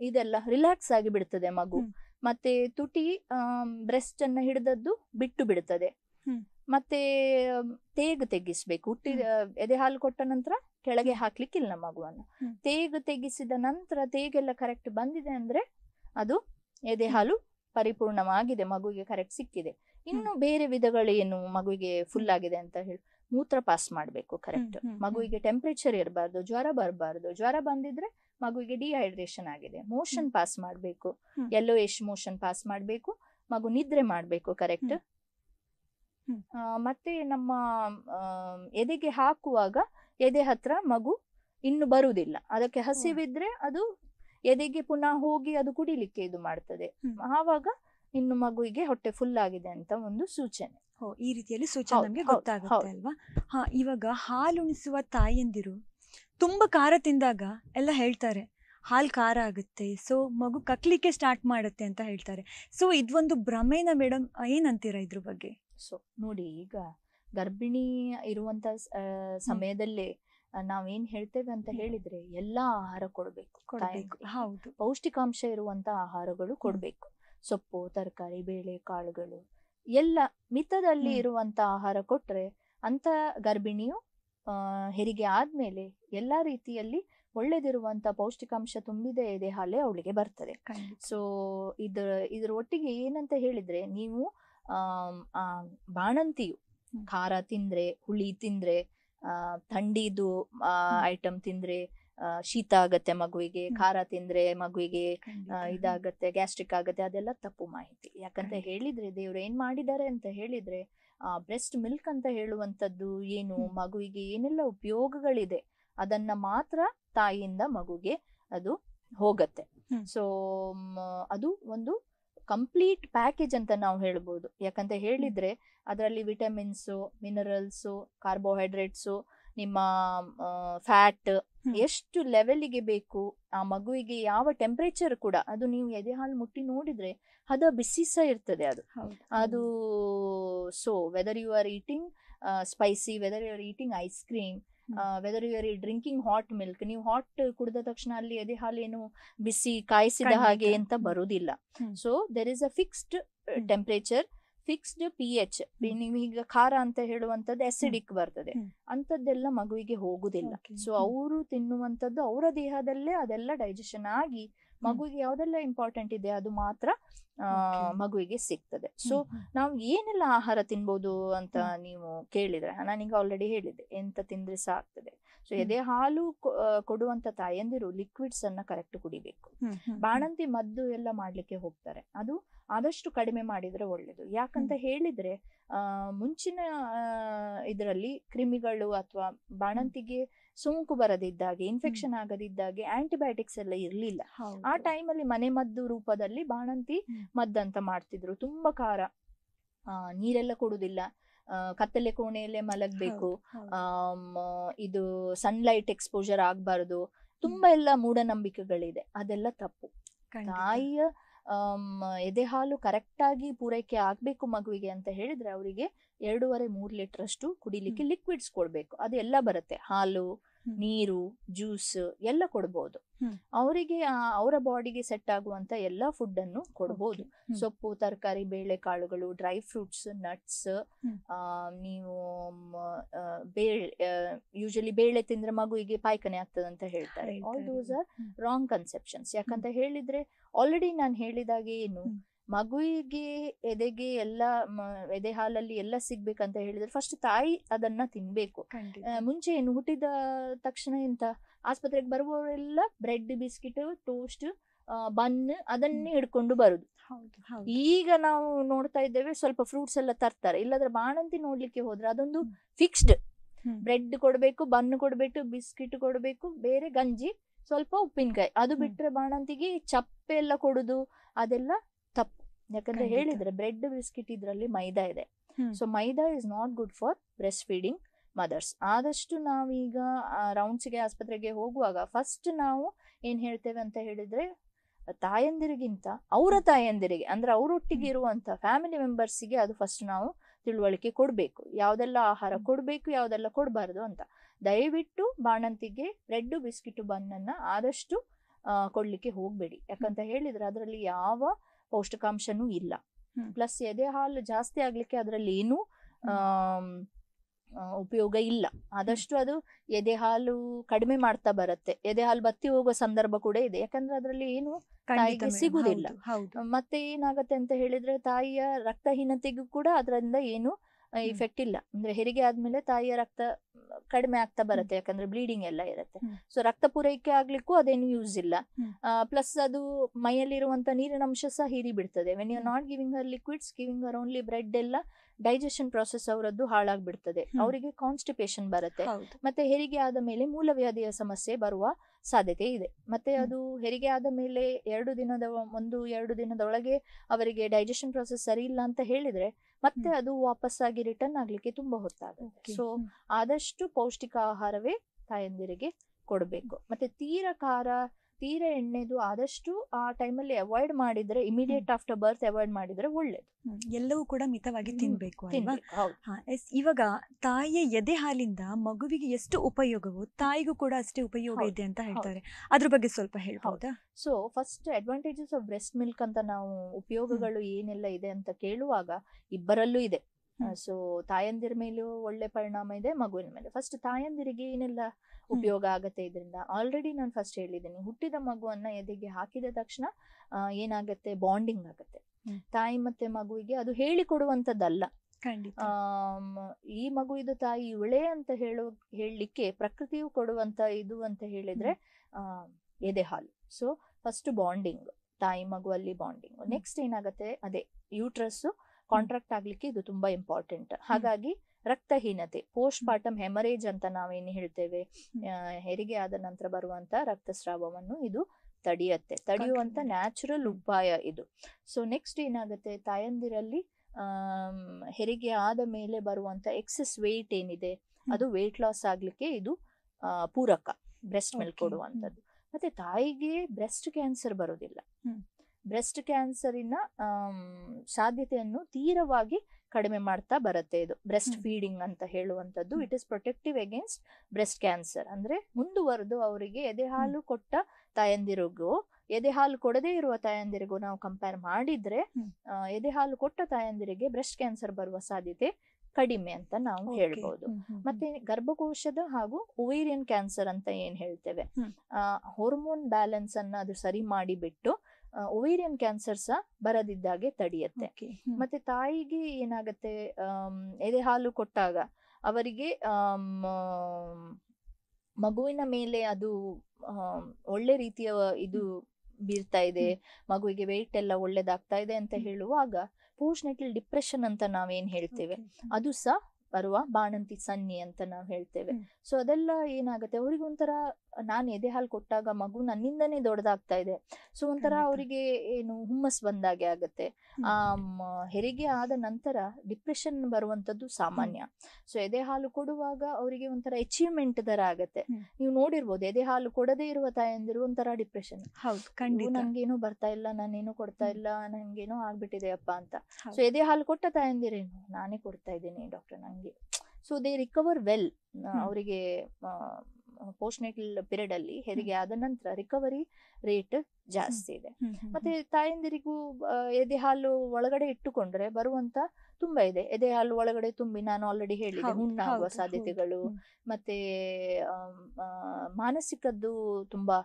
[SPEAKER 1] ಇದೆಲ್ಲ ರಿಲ್ಯಾಕ್ಸ್ ಆಗಿ ಬಿಡ್ತದೆ ಮಗು ಮತ್ತೆ ತುಟಿ ಬ್ರೆಸ್ಟ್ ಅನ್ನ ಹಿಡಿದದ್ದು ಬಿಟ್ಟು ಬಿಡ್ತದೆ ಮತ್ತೆ ತೇಗ ತೆಗಿಸ್ಬೇಕು ಹುಟ್ಟಿ ಎದೆ ಹಾಲು ಕೊಟ್ಟ ನಂತರ ಕೆಳಗೆ ಹಾಕ್ಲಿಕ್ಕಿಲ್ಲ ಮಗುವನ್ನು ತೇಗ ತೆಗಿಸಿದ ನಂತರ ತೇಗೆಲ್ಲ ಕರೆಕ್ಟ್ ಬಂದಿದೆ ಅಂದ್ರೆ ಅದು ಎದೆ ಹಾಲು ಪರಿಪೂರ್ಣವಾಗಿದೆ ಮಗುಗೆ ಕರೆಕ್ಟ್ ಸಿಕ್ಕಿದೆ ಇನ್ನು ಬೇರೆ ವಿಧಗಳೇನು ಮಗುವಿಗೆ ಫುಲ್ ಆಗಿದೆ ಅಂತ ಹೇಳಿ ಮೂತ್ರ ಪಾಸ್ ಮಾಡಬೇಕು ಕರೆಕ್ಟ್ ಮಗುವಿಗೆ ಟೆಂಪ್ರೇಚರ್ ಇರಬಾರ್ದು ಜ್ವರ ಬರಬಾರ್ದು ಜ್ವರ ಬಂದಿದ್ರೆ ಮಗುವಿಗೆ ಡಿಹೈಡ್ರೇಷನ್ ಆಗಿದೆ ಮೋಷನ್ ಪಾಸ್ ಮಾಡಬೇಕು ಎಲ್ಲೋ ಎಷ್ಟು ಮೋಷನ್ ಪಾಸ್ ಮಾಡಬೇಕು ಮಗು ನಿದ್ರೆ ಮಾಡಬೇಕು ಕರೆಕ್ಟ್ ಮತ್ತೆ ನಮ್ಮ ಎದೆಗೆ ಹಾಕುವಾಗ ಎದೆ ಹತ್ರ ಮಗು ಇನ್ನು ಬರುವುದಿಲ್ಲ ಅದಕ್ಕೆ ಹಸಿವಿದ್ರೆ ಅದು ಎದೆಗೆ ಪುನಃ ಹೋಗಿ ಅದು ಕುಡಿಲಿಕ್ಕೆ ಇದು ಮಾಡ್ತದೆ ಆವಾಗ
[SPEAKER 2] ಇನ್ನು ಮಗುವಿಗೆ ಹೊಟ್ಟೆ ಫುಲ್ ಆಗಿದೆ ಅಂತ ಒಂದು ಸೂಚನೆ ಈ ರೀತಿಯಲ್ಲಿ ಸೂಚನೆ ನಮಗೆ ಗೊತ್ತಾಗುತ್ತೆ ಅಲ್ವಾ ಹಾ ಇವಾಗ ಹಾಲುಣಿಸುವ ತಾಯಿಯಂದಿರು ತುಂಬಾ ಖಾರ ತಿಂದಾಗ ಎಲ್ಲ ಹೇಳ್ತಾರೆ ಹಾಲು ಖಾರ ಆಗುತ್ತೆ ಸೊ ಮಗು ಕಕ್ಲಿಕ್ಕೆ ಸ್ಟಾರ್ಟ್ ಮಾಡುತ್ತೆ ಅಂತ ಹೇಳ್ತಾರೆ ಸೊ ಇದೊಂದು ಭ್ರಮೇನ ಮೇಡಮ್ ಏನಂತೀರಾ ಇದ್ರ ಬಗ್ಗೆ ಸೊ ನೋಡಿ ಈಗ ಗರ್ಭಿಣಿ
[SPEAKER 1] ಇರುವಂತ ಸಮಯದಲ್ಲೇ ನಾವೇನ್ ಹೇಳ್ತೇವೆ ಅಂತ ಹೇಳಿದ್ರೆ ಎಲ್ಲಾ ಆಹಾರ ಕೊಡ್ಬೇಕು ಹೌದು ಪೌಷ್ಟಿಕಾಂಶ ಇರುವಂತ ಆಹಾರಗಳು ಕೊಡ್ಬೇಕು ಸೊಪ್ಪು ತರಕಾರಿ ಬೇಳೆ ಕಾಳುಗಳು ಎಲ್ಲ ಮಿತದಲ್ಲಿ ಇರುವಂತ ಆಹಾರ ಕೊಟ್ರೆ ಅಂತ ಗರ್ಭಿಣಿಯು ಹೆರಿಗೆ ಆದ್ಮೇಲೆ ಎಲ್ಲ ರೀತಿಯಲ್ಲಿ ಒಳ್ಳೇದಿರುವಂತಹ ಪೌಷ್ಟಿಕಾಂಶ ತುಂಬಿದೆ ದೇಹಾಲೆ ಅವಳಿಗೆ ಬರ್ತದೆ ಸೊ ಇದ್ರ ಇದ್ರ ಒಟ್ಟಿಗೆ ಏನಂತ ಹೇಳಿದ್ರೆ ನೀವು ಆ ಬಾಣಂತಿಯು ಖಾರ ತಿಂದ್ರೆ ಹುಳಿ ತಿಂದ್ರೆ ಆ ಥಂಡಿದು ಐಟಮ್ ತಿಂದ್ರೆ ಶೀತ ಆಗತ್ತೆ ಮಗುವಿಗೆ ಖಾರ ತಿಂದ್ರೆ ಮಗುವಿಗೆ ಇದಾಗತ್ತೆ ಗ್ಯಾಸ್ಟ್ರಿಕ್ ಆಗತ್ತೆ ಅದೆಲ್ಲ ತಪ್ಪು ಮಾಹಿತಿ ಯಾಕಂತ ಹೇಳಿದ್ರೆ ದೇವ್ರು ಏನ್ ಮಾಡಿದ್ದಾರೆ ಅಂತ ಹೇಳಿದ್ರೆ ಆ ಬ್ರೆಸ್ಟ್ ಮಿಲ್ಕ್ ಅಂತ ಹೇಳುವಂತದ್ದು ಏನು ಮಗುವಿಗೆ ಏನೆಲ್ಲ ಉಪಯೋಗಗಳಿದೆ ಅದನ್ನ ಮಾತ್ರ ತಾಯಿಯಿಂದ ಮಗುಗೆ ಅದು ಹೋಗತ್ತೆ ಸೊ ಅದು ಒಂದು ಕಂಪ್ಲೀಟ್ ಪ್ಯಾಕೇಜ್ ಅಂತ ನಾವು ಹೇಳ್ಬೋದು ಯಾಕಂತ ಹೇಳಿದ್ರೆ ಅದರಲ್ಲಿ ವಿಟಮಿನ್ಸು ಮಿನರಲ್ಸು ಕಾರ್ಬೋಹೈಡ್ರೇಟ್ಸು ನಿಮ್ಮ ಫ್ಯಾಟ್ ಎಷ್ಟು ಲೆವೆಲ್ಗೆ ಬೇಕು ಆ ಮಗುವಿಗೆ ಯಾವ ಟೆಂಪರೇಚರ್ ಕೂಡ ಅದು ನೀವು ಎದೆ ಹಾಲು ಮುಟ್ಟಿ ನೋಡಿದ್ರೆ ಹದ ಬಿಸಿ ಸಹ ಇರ್ತದೆ ಅದು ಅದು so whether you are eating spicy whether you are eating ice cream whether you are drinking hot milk ನೀವು ಹಾಟ್ ಕುಡಿದ ತಕ್ಷಣ ಅಲ್ಲಿ ಎದೆ ಏನು ಬಿಸಿ ಕಾಯಿಸಿದ ಹಾಗೆ ಅಂತ ಬರೋದಿಲ್ಲ so there is a fixed temperature fixed P H ನೀವು ಈಗ ಖಾರ ಅಂತ ಹೇಳುವಂತದ್ದು ಎಸಿಡಿಕ್ ಬರ್ತದೆ ಅಂತದ್ದೆಲ್ಲ ಮಗುವಿಗೆ ಹೋಗುದಿಲ್ಲ ಸೊ ಅವರು ತಿನ್ನುವಂತದ್ದು ಅವರ ದೇಹದಲ್ಲೇ ಅದೆಲ್ಲ ಡೈಜೆಷನ್ ಆಗಿ ಮಗುವಿಗೆ ಯಾವ್ದೆಲ್ಲ ಇಂಪಾರ್ಟೆಂಟ್ ಇದೆ ಅದು ಮಾತ್ರ ಮಗುವಿಗೆ ಸಿಗ್ತದೆ ಸೊ ನಾವು ಏನೆಲ್ಲ ಆಹಾರ ತಿನ್ಬೋದು ಅಂತ ನೀವು ಕೇಳಿದ್ರೆ ನಾನೀಗ ಆಲ್ರೆಡಿ ಹೇಳಿದೆ ಎಂತ ತಿಂದ್ರೆ ಸಾಕ್ತದೆ ಸೊ ಎದೆ ಹಾಲು ಕೊಡುವಂತ ತಾಯಂದಿರು ಲಿಕ್ವಿಡ್ಸ್ ಅನ್ನ ಕರೆಕ್ಟ್ ಕುಡಿಬೇಕು ಬಾಣಂತಿ ಮದ್ದು ಎಲ್ಲ ಮಾಡ್ಲಿಕ್ಕೆ ಹೋಗ್ತಾರೆ ಅದು ಆದಷ್ಟು ಕಡಿಮೆ ಮಾಡಿದ್ರೆ ಒಳ್ಳೇದು ಯಾಕಂತ ಹೇಳಿದ್ರೆ ಮುಂಚಿನ ಇದರಲ್ಲಿ ಕ್ರಿಮಿಗಳು ಅಥವಾ ಬಾಣಂತಿಗೆ ಸೋಂಕು ಬರದಿದ್ದಾಗೆ ಇನ್ಫೆಕ್ಷನ್ ಆಗದಿದ್ದಾಗೆ ಆಂಟಿಬಯೋಟಿಕ್ಸ್ ಎಲ್ಲ ಇರಲಿಲ್ಲ ಆ ಟೈಮಲ್ಲಿ ಮನೆ ಮದ್ದು ರೂಪದಲ್ಲಿ ಬಾಣಂತಿ ಮದ್ದಂತ ಮಾಡ್ತಿದ್ರು ತುಂಬಾ ಖಾರ ನೀರೆಲ್ಲ ಕೊಡುದಿಲ್ಲ ಕತ್ತಲೆ ಕೋಣೆಯಲ್ಲೇ ಮಲಗಬೇಕು ಇದು ಸನ್ಲೈಟ್ ಎಕ್ಸ್ಪೋಜರ್ ಆಗ್ಬಾರ್ದು ತುಂಬಾ ಎಲ್ಲ ಮೂಢನಂಬಿಕೆಗಳಿದೆ ಅದೆಲ್ಲ ತಪ್ಪು ತಾಯಿಯ ಎದೆ ಹಾಲು ಕರೆಕ್ಟಾಗಿ ಪೂರೈಕೆ ಆಗ್ಬೇಕು ಮಗುವಿಗೆ ಅಂತ ಹೇಳಿದ್ರೆ ಅವರಿಗೆ ಎರಡೂವರೆ ಮೂರು ಲೀಟ್ರಷ್ಟು ಕುಡಿಲಿಕ್ಕೆ ಲಿಕ್ವಿಡ್ಸ್ ಕೊಡಬೇಕು ಅದೆಲ್ಲ ಬರುತ್ತೆ ಹಾಲು ನೀರು ಜ್ಯೂಸ್ ಎಲ್ಲ ಕೊಡ್ಬೋದು ಅವರಿಗೆ ಅವರ ಬಾಡಿಗೆ ಸೆಟ್ ಆಗುವಂತ ಎಲ್ಲಾ ಫುಡ್ ಅನ್ನು ಕೊಡ್ಬೋದು ಸೊಪ್ಪು ತರಕಾರಿ ಬೇಳೆಕಾಳುಗಳು ಡ್ರೈ ಫ್ರೂಟ್ಸ್ ನಟ್ಸ್ ನೀವು ಬೇಳೆ ಯೂಶಲಿ ಬೇಳೆ ತಿಂದ್ರೆ ಮಗುವಿಗೆ ಪಾಯ್ಕನೆ ಆಗ್ತದೆ ಅಂತ ಹೇಳ್ತಾರೆ all those are wrong conceptions ಯಾಕಂತ ಹೇಳಿದ್ರೆ ಆಲ್ರೆಡಿ ನಾನು ಹೇಳಿದಾಗ ಏನು ಮಗುವಿಗೆ ಎದೆಗೆ ಎಲ್ಲ ಎದೆ ಹಾಲಲ್ಲಿ ಎಲ್ಲ ಸಿಗ್ಬೇಕಂತ ಹೇಳಿದ್ರೆ ಫಸ್ಟ್ ತಾಯಿ ಅದನ್ನ ತಿನ್ಬೇಕು ಮುಂಚೆ ಏನು ಹುಟ್ಟಿದ ತಕ್ಷಣ ಎಂತ ಆಸ್ಪತ್ರೆಗೆ ಬರುವವರೆಲ್ಲ ಬ್ರೆಡ್ ಬಿಸ್ಕಿಟ್ ಟೋಸ್ಟ್ ಬನ್ ಅದನ್ನೇ ಹಿಡ್ಕೊಂಡು ಬರುದು ಈಗ ನಾವು ನೋಡ್ತಾ ಇದ್ದೇವೆ ಸ್ವಲ್ಪ ಫ್ರೂಟ್ಸ್ ಎಲ್ಲ ತರ್ತಾರೆ ಇಲ್ಲದ್ರೆ ಬಾಣಂತಿ ನೋಡ್ಲಿಕ್ಕೆ ಹೋದ್ರೆ ಅದೊಂದು ಫಿಕ್ಸ್ಡ್ ಬ್ರೆಡ್ ಕೊಡಬೇಕು ಬನ್ ಕೊಡಬೇಕು ಬಿಸ್ಕಿಟ್ ಕೊಡಬೇಕು ಬೇರೆ ಗಂಜಿ ಸ್ವಲ್ಪ ಉಪ್ಪಿನಕಾಯಿ ಅದು ಬಿಟ್ರೆ ಬಾಣಂತಿಗೆ ಚಪ್ಪೆ ಎಲ್ಲ ಕೊಡುದು ಅದೆಲ್ಲ ಯಾಕಂದ್ರೆ ಹೇಳಿದ್ರೆ ಬ್ರೆಡ್ ಬಿಸ್ಕಿಟ್ ಇದ್ರಲ್ಲಿ ಮೈದಾ ಇದೆ so maida is not good for breast feeding mothers ಆದಷ್ಟು ನಾವೀಗ ರೌಂಡ್ಸ್ಗೆ ಆಸ್ಪತ್ರೆಗೆ ಹೋಗುವಾಗ ಫಸ್ಟ್ ನಾವು ಏನ್ ಹೇಳ್ತೇವೆ ಅಂತ ಹೇಳಿದ್ರೆ ತಾಯಂದಿರಿಗಿಂತ ಅವರ ತಾಯಂದಿರಿಗೆ ಅಂದ್ರೆ ಅವರೊಟ್ಟಿಗೆ ಇರುವಂತ ಫ್ಯಾಮಿಲಿ ಮೆಂಬರ್ಸ್ಗೆ ಅದು ಫಸ್ಟ್ ನಾವು ತಿಳುವಳಿಕೆ ಕೊಡಬೇಕು ಯಾವ್ದೆಲ್ಲ ಆಹಾರ ಕೊಡಬೇಕು ಯಾವ್ದೆಲ್ಲ ಕೊಡಬಾರ್ದು ಅಂತ ದಯವಿಟ್ಟು ಬಾಣಂತಿಗೆ ಬ್ರೆಡ್ ಬಿಸ್ಕಿಟ್ ಬನ್ನನ್ನ ಆದಷ್ಟು ಕೊಡ್ಲಿಕ್ಕೆ ಹೋಗಬೇಡಿ ಯಾಕಂತ ಹೇಳಿದ್ರೆ ಅದರಲ್ಲಿ ಯಾವ ಪೌಷ್ಟಿಕಾಂಶನೂ ಇಲ್ಲ ಪ್ಲಸ್ ಎದೆ ಹಾಲು ಜಾಸ್ತಿ ಆಗ್ಲಿಕ್ಕೆ ಅದರಲ್ಲಿ ಏನು ಉಪಯೋಗ ಇಲ್ಲ ಆದಷ್ಟು ಅದು ಎದೆ ಹಾಲು ಕಡಿಮೆ ಮಾಡ್ತಾ ಬರುತ್ತೆ ಎದೆ ಹಾಲು ಬತ್ತಿ ಹೋಗೋ ಸಂದರ್ಭ ಕೂಡ ಇದೆ ಯಾಕಂದ್ರೆ ಅದರಲ್ಲಿ ಏನು ತಾಯಿಗೆ ಸಿಗುದಿಲ್ಲ ಮತ್ತೆ ಏನಾಗತ್ತೆ ಅಂತ ಹೇಳಿದ್ರೆ ತಾಯಿಯ ರಕ್ತಹೀನತೆಗೂ ಕೂಡ ಅದರಿಂದ ಏನು ಇಫೆಕ್ಟ್ ಇಲ್ಲ ಅಂದ್ರೆ ಹೆರಿಗೆ ಆದ್ಮೇಲೆ ತಾಯಿಯ ರಕ್ತ ಕಡಿಮೆ ಆಗ್ತಾ ಬರುತ್ತೆ ಯಾಕಂದ್ರೆ ಬ್ಲೀಡಿಂಗ್ ಎಲ್ಲ ಇರುತ್ತೆ ಸೊ ರಕ್ತ ಪೂರೈಕೆ ಆಗ್ಲಿಕ್ಕೂ ಅದೇನು ಯೂಸ್ ಇಲ್ಲ ಪ್ಲಸ್ ಅದು ಮೈಯಲ್ಲಿರುವಂತ ನೀರಿನ ಅಂಶ ಸಹ ಹೀರಿ ಬಿಡ್ತದೆ when you not giving uh liquids giving uh only bread ಎಲ್ಲ ಡೈಜೆಷನ್ ಪ್ರಾಸೆಸ್ ಅವರದ್ದು ಹಾಳಾಗ್ಬಿಡ್ತದೆ ಅವರಿಗೆ ಕಾನ್ಸ್ಟಿಪೇಷನ್ ಬರುತ್ತೆ ಮತ್ತೆ ಹೆರಿಗೆ ಆದ ಮೇಲೆ ಮೂಲವ್ಯಾಧಿಯ ಸಮಸ್ಯೆ ಬರುವ ಸಾಧ್ಯತೆ ಇದೆ ಮತ್ತೆ ಅದು ಹೆರಿಗೆ ಆದ ಮೇಲೆ ಎರಡು ದಿನದ ಒಂದು ಎರಡು ದಿನದ ಒಳಗೆ ಅವರಿಗೆ ಡೈಜೆಷನ್ ಪ್ರಾಸೆಸ್ ಸರಿ ಇಲ್ಲ ಅಂತ ಹೇಳಿದ್ರೆ ಮತ್ತೆ ಅದು ವಾಪಸ್ ಆಗಿ ರಿಟರ್ನ್ ಆಗ್ಲಿಕ್ಕೆ ತುಂಬಾ ಹೊತ್ತಾಗುತ್ತೆ ಸೊ ಆದಷ್ಟು ಪೌಷ್ಟಿಕ ಆಹಾರವೇ ತಾಯಂದಿರಿಗೆ ಕೊಡಬೇಕು ಮತ್ತೆ ತೀರ ಖಾರ ತೀರ ಎಣ್ಣೆದು ಆದಷ್ಟು ಆ ಟೈಮಲ್ಲಿ ಅವಾಯ್ಡ್ ಮಾಡಿದ್ರೆ ಇಮಿಡಿಯೇಟ್ ಆಫ್ಟರ್ ಬರ್ತ್ ಅವಾಯ್ಡ್ ಮಾಡಿದ್ರೆ
[SPEAKER 2] ಒಳ್ಳೇದು ಎಲ್ಲವೂ ಕೂಡ ಮಿತವಾಗಿ ತಿನ್ಬೇಕು ಇವಾಗ ತಾಯಿಯ ಎದೆ ಹಾಲಿಂದ ಮಗುವಿಗೆ ಎಷ್ಟು ಉಪಯೋಗವು ತಾಯಿಗೂ ಕೂಡ ಅಷ್ಟೇ ಉಪಯೋಗ ಇದೆ ಅಂತ ಹೇಳ್ತಾರೆ ಅದ್ರ ಬಗ್ಗೆ ಸ್ವಲ್ಪ ಹೇಳ್ಬಹುದಾ
[SPEAKER 1] so first advantages of breast milk ಅಂತ ನಾವು ಉಪಯೋಗಗಳು ಏನೆಲ್ಲ ಇದೆ ಅಂತ ಕೇಳುವಾಗ ಇಬ್ಬರಲ್ಲೂ ಇದೆ ಸೊ ತಾಯಂದಿರ ಮೇಲೂ ಒಳ್ಳೆ ಪರಿಣಾಮ ಇದೆ ಮಗುವಿನ ಮೇಲೆ ಫಸ್ಟ್ ತಾಯಂದಿರಿಗೆ ಏನೆಲ್ಲ ಉಪಯೋಗ ಆಗತ್ತೆ ಇದರಿಂದ ಆಲ್ರೆಡಿ ನಾನು ಫಸ್ಟ್ ಹೇಳಿದ್ದೀನಿ ಹುಟ್ಟಿದ ಮಗುವನ್ನ ಎದೆಗೆ ಹಾಕಿದ ತಕ್ಷಣ ಏನಾಗತ್ತೆ ಬಾಂಡಿಂಗ್ ಆಗತ್ತೆ ತಾಯಿ ಮತ್ತೆ ಮಗುವಿಗೆ ಅದು ಹೇಳಿಕೊಡುವಂತದ್ದಲ್ಲ ಈ ಮಗು ಇದು ತಾಯಿ ಇವಳೆ ಅಂತ ಹೇಳೋ ಹೇಳಲಿಕ್ಕೆ ಪ್ರಕೃತಿಯು ಕೊಡುವಂತ ಇದು ಅಂತ ಹೇಳಿದ್ರೆ ಆ ಎದೆ ಹಾಲು ಸೊ ಫಸ್ಟ್ ಬಾಂಡಿಂಗ್ ತಾಯಿ ಮಗುವಲ್ಲಿ ಬಾಂಡಿಂಗ್ ನೆಕ್ಸ್ಟ್ ಏನಾಗತ್ತೆ ಅದೇ ಯೂಟ್ರಸ್ಸು ಕಾಂಟ್ರಾಕ್ಟ್ ಆಗ್ಲಿಕ್ಕೆ ಇದು ತುಂಬಾ ಇಂಪಾರ್ಟೆಂಟ್ ಹಾಗಾಗಿ ರಕ್ತಹೀನತೆ ಪೋಸ್ಟ್ ಪಾರ್ಟಮ್ ಹೆಮರೇಜ್ ಅಂತ ನಾವೇನು ಹೇಳ್ತೇವೆ ಹೆರಿಗೆ ಆದ ನಂತರ ಬರುವಂತ ರಕ್ತಸ್ರಾವವನ್ನು ಇದು ತಡೆಯುತ್ತೆ ತಡೆಯುವಂತ ನ್ಯಾಚುರಲ್ ಉಪಾಯ ಇದು ಸೊ ನೆಕ್ಸ್ಟ್ ಏನಾಗುತ್ತೆ ತಾಯಂದಿರಲ್ಲಿ ಹೆರಿಗೆ ಆದ ಮೇಲೆ ಬರುವಂತ ಎಕ್ಸೆಸ್ ವೆಯ್ಟ್ ಏನಿದೆ ಅದು ವೆಯ್ಟ್ ಲಾಸ್ ಆಗ್ಲಿಕ್ಕೆ ಇದು ಪೂರಕ ಬ್ರೆಸ್ಟ್ ಮಿಲ್ಕ್ ಕೊಡುವಂಥದ್ದು ಮತ್ತೆ ತಾಯಿಗೆ ಬ್ರೆಸ್ಟ್ ಕ್ಯಾನ್ಸರ್ ಬರೋದಿಲ್ಲ ಬ್ರೆಸ್ಟ್ ಕ್ಯಾನ್ಸರಿನ ಸಾಧ್ಯತೆಯನ್ನು ತೀರವಾಗಿ ಕಡಿಮೆ ಮಾಡ್ತಾ ಬರುತ್ತೆ ಇದು ಬ್ರೆಸ್ಟ್ ಫೀಡಿಂಗ್ ಅಂತ ಹೇಳುವಂಥದ್ದು it is protective against breast cancer ಅಂದ್ರೆ ಮುಂದುವರೆದು ಅವರಿಗೆ ಎದೆ ಹಾಲು ಕೊಟ್ಟ ತಾಯಂದಿರಿಗೂ ಎದೆ ಹಾಲು ಕೊಡದೇ ಇರುವ ತಾಯಂದಿರಿಗೂ ನಾವು ಕಂಪೇರ್ ಮಾಡಿದ್ರೆ ಎದೆ ಹಾಲು ಕೊಟ್ಟ ತಾಯಂದಿರಿಗೆ ಬ್ರೆಸ್ಟ್ ಕ್ಯಾನ್ಸರ್ ಬರುವ ಸಾಧ್ಯತೆ ಕಡಿಮೆ ಅಂತ ನಾವು ಹೇಳ್ಬೋದು ಮತ್ತೆ ಗರ್ಭಕೋಶದ ಹಾಗೂ ಒವೇರಿಯನ್ ಕ್ಯಾನ್ಸರ್ ಅಂತ ಏನ್ ಹೇಳ್ತೇವೆ ಹಾರ್ಮೋನ್ ಬ್ಯಾಲೆನ್ಸ್ ಅನ್ನ ಅದು ಸರಿ ಮಾಡಿಬಿಟ್ಟು ಒವೇರಿಯನ್ ಕ್ಯಾನ್ಸರ್ ಸಹ ಬರದಿದ್ದಾಗೆ ತಡೆಯುತ್ತೆ ಮತ್ತೆ ತಾಯಿಗೆ ಏನಾಗತ್ತೆ ಎದೆ ಹಾಲು ಕೊಟ್ಟಾಗ ಅವರಿಗೆ ಮಗುವಿನ ಮೇಲೆ ಅದು ಒಳ್ಳೆ ರೀತಿಯ ಇದು ಬೀರ್ತಾ ಇದೆ ಮಗುವಿಗೆ ವೆಯ್ಟ್ ಎಲ್ಲ ಒಳ್ಳೇದಾಗ್ತಾ ಇದೆ ಅಂತ ಹೇಳುವಾಗ ಪೋಸ್ಟ್ ಡಿಪ್ರೆಷನ್ ಅಂತ ನಾವೇನ್ ಹೇಳ್ತೇವೆ ಅದು ಸಹ ಬರುವ ಬಾಣಂತಿ ಸನ್ನಿ ಅಂತ ನಾವು ಹೇಳ್ತೇವೆ ಸೊ ಅದೆಲ್ಲ ಏನಾಗುತ್ತೆ ಅವ್ರಿಗೆ ನಾನು ಎದೆ ಹಾಲು ಕೊಟ್ಟಾಗ ಮಗು ನನ್ನಿಂದನೇ ದೊಡ್ಡದಾಗ್ತಾ ಇದೆ ಸೊ ಒಂಥರ ಅವರಿಗೆ ಏನು ಹುಮ್ಮಸ್ ಬಂದಾಗೆ ಆಗುತ್ತೆ ಆ ಹೆರಿಗೆ ಆದ ನಂತರ ಡಿಪ್ರೆಷನ್ ಬರುವಂತದ್ದು ಸಾಮಾನ್ಯ ಸೊ ಎದೆ ಹಾಲು ಕೊಡುವಾಗ ಅವರಿಗೆ ಒಂಥರ ಅಚೀವ್ಮೆಂಟ್ ತರ ಆಗತ್ತೆ ನೀವು ನೋಡಿರ್ಬೋದು ಎದೆ ಹಾಲು ಕೊಡದೇ ಇರುವ ತಾಯಂದಿರು ಒಂಥರ ಡಿಪ್ರೆಷನ್ ಹೌದು ನಂಗೇನು ಬರ್ತಾ ಇಲ್ಲ ನಾನೇನು ಕೊಡ್ತಾ ಇಲ್ಲ ನಂಗೇನೋ ಆಗ್ಬಿಟ್ಟಿದೆ ಅಪ್ಪ ಅಂತ ಸೊ ಎದೆ ಹಾಲು ಕೊಟ್ಟ ತಾಯಂದಿರೇನು ನಾನೇ ಕೊಡ್ತಾ ಇದ್ದೀನಿ ಡಾಕ್ಟರ್ ನಂಗೆ ಸೊ ದೇ ರಿಕವರ್ ವೆಲ್ ಅವರಿಗೆ ಪೋಸ್ಟ್ನೇಟಲ್ ಪಿರಿಯಡ್ ಅಲ್ಲಿ ಹೆರಿಗೆ ಆದ ನಂತರ ರಿಕವರಿ ರೇಟ್ ಜಾಸ್ತಿ ಇದೆ ಮತ್ತೆ ತಾಯಂದಿರಿಗೂ ಎದೆ ಹಾಲು ಒಳಗಡೆ ಇಟ್ಟುಕೊಂಡ್ರೆ ಬರುವಂತ ತುಂಬಾ ಇದೆ ಎದೆ ಹಾಲು ಒಳಗಡೆ ತುಂಬಿ ನಾನು ಆಲ್ರೆಡಿ ಹೇಳಿದೆ ಹುಣ್ಣಾಗುವ ಸಾಧ್ಯತೆಗಳು ಮತ್ತೆ ಮಾನಸಿಕದ್ದು ತುಂಬಾ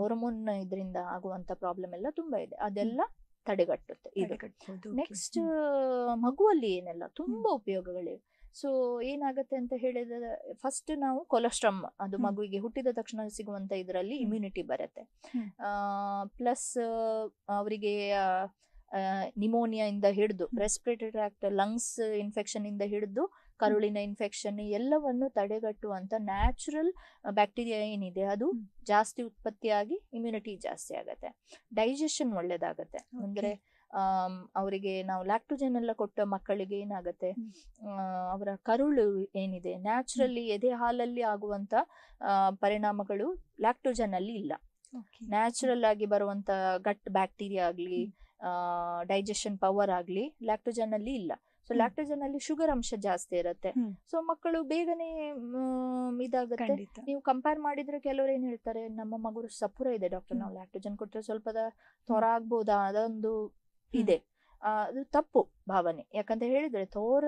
[SPEAKER 1] ಹಾರ್ಮೋನ್ ಇದರಿಂದ ಆಗುವಂತ ಪ್ರಾಬ್ಲಮ್ ಎಲ್ಲ ತುಂಬಾ ಇದೆ ಅದೆಲ್ಲ ತಡೆಗಟ್ಟುತ್ತೆ ನೆಕ್ಸ್ಟ್ ಮಗುವಲ್ಲಿ ಏನೆಲ್ಲ ತುಂಬಾ ಉಪಯೋಗಗಳಿವೆ ಸೊ ಏನಾಗುತ್ತೆ ಅಂತ ಹೇಳಿದ್ರೆ ಫಸ್ಟ್ ನಾವು ಕೊಲೆಸ್ಟ್ರಮ್ ಅದು ಮಗುವಿಗೆ ಹುಟ್ಟಿದ ತಕ್ಷಣ ಸಿಗುವಂತ ಇದರಲ್ಲಿ ಇಮ್ಯುನಿಟಿ ಬರುತ್ತೆ ಪ್ಲಸ್ ಅವರಿಗೆ ನಿಮೋನಿಯಾ ಇಂದ ಹಿಡಿದು ರೆಸ್ಪಿರೇಟರಿ ಟ್ರಾಕ್ಟ್ ಲಂಗ್ಸ್ ಇನ್ಫೆಕ್ಷನ್ ಇಂದ ಹಿಡಿದು ಕರುಳಿನ ಇನ್ಫೆಕ್ಷನ್ ಎಲ್ಲವನ್ನು ತಡೆಗಟ್ಟುವಂತ ನ್ಯಾಚುರಲ್ ಬ್ಯಾಕ್ಟೀರಿಯಾ ಏನಿದೆ ಅದು ಜಾಸ್ತಿ ಉತ್ಪತ್ತಿಯಾಗಿ ಇಮ್ಯುನಿಟಿ ಜಾಸ್ತಿ ಆಗುತ್ತೆ ಡೈಜೆಷನ್ ಒಳ್ಳೇದಾಗತ್ತೆ ಅಂದ್ರೆ ಅವರಿಗೆ ನಾವು ಲ್ಯಾಕ್ಟೋಜನ್ ಎಲ್ಲ ಕೊಟ್ಟ ಮಕ್ಕಳಿಗೆ ಏನಾಗುತ್ತೆ ಅವರ ಕರುಳು ಏನಿದೆ ನ್ಯಾಚುರಲಿ ಎದೆ ಹಾಲಲ್ಲಿ ಆಗುವಂತ ಪರಿಣಾಮಗಳು ಲ್ಯಾಕ್ಟೋಜನ್ ಅಲ್ಲಿ ಇಲ್ಲ ನ್ಯಾಚುರಲ್ ಆಗಿ ಬರುವಂತ ಗಟ್ ಬ್ಯಾಕ್ಟೀರಿಯಾ ಆಗ್ಲಿ ಡೈಜೆಷನ್ ಪವರ್ ಆಗ್ಲಿ ಲ್ಯಾಕ್ಟೋಜನ್ ಅಲ್ಲಿ ಇಲ್ಲ ಸೊ ಲ್ಯಾಕ್ಟೋಜನ್ ಅಲ್ಲಿ ಶುಗರ್ ಅಂಶ ಜಾಸ್ತಿ ಇರುತ್ತೆ ಸೊ ಮಕ್ಕಳು ಬೇಗನೆ ಇದಾಗುತ್ತೆ ನೀವು ಕಂಪೇರ್ ಮಾಡಿದ್ರೆ ಕೆಲವರು ಏನ್ ಹೇಳ್ತಾರೆ ನಮ್ಮ ಮಗು ಸಪುರ ಇದೆ ಡಾಕ್ಟರ್ ನಾವು ಲ್ಯಾಕ್ಟೋಜನ್ ಕೊಟ್ಟರೆ ಸ್ವಲ್ಪ ತೊರ ಆಗ್ಬೋದಾ ಅದೊಂದು ಇದೆ ಅದು ತಪ್ಪು ಭಾವನೆ ಯಾಕಂತ ಹೇಳಿದ್ರೆ ತೋರ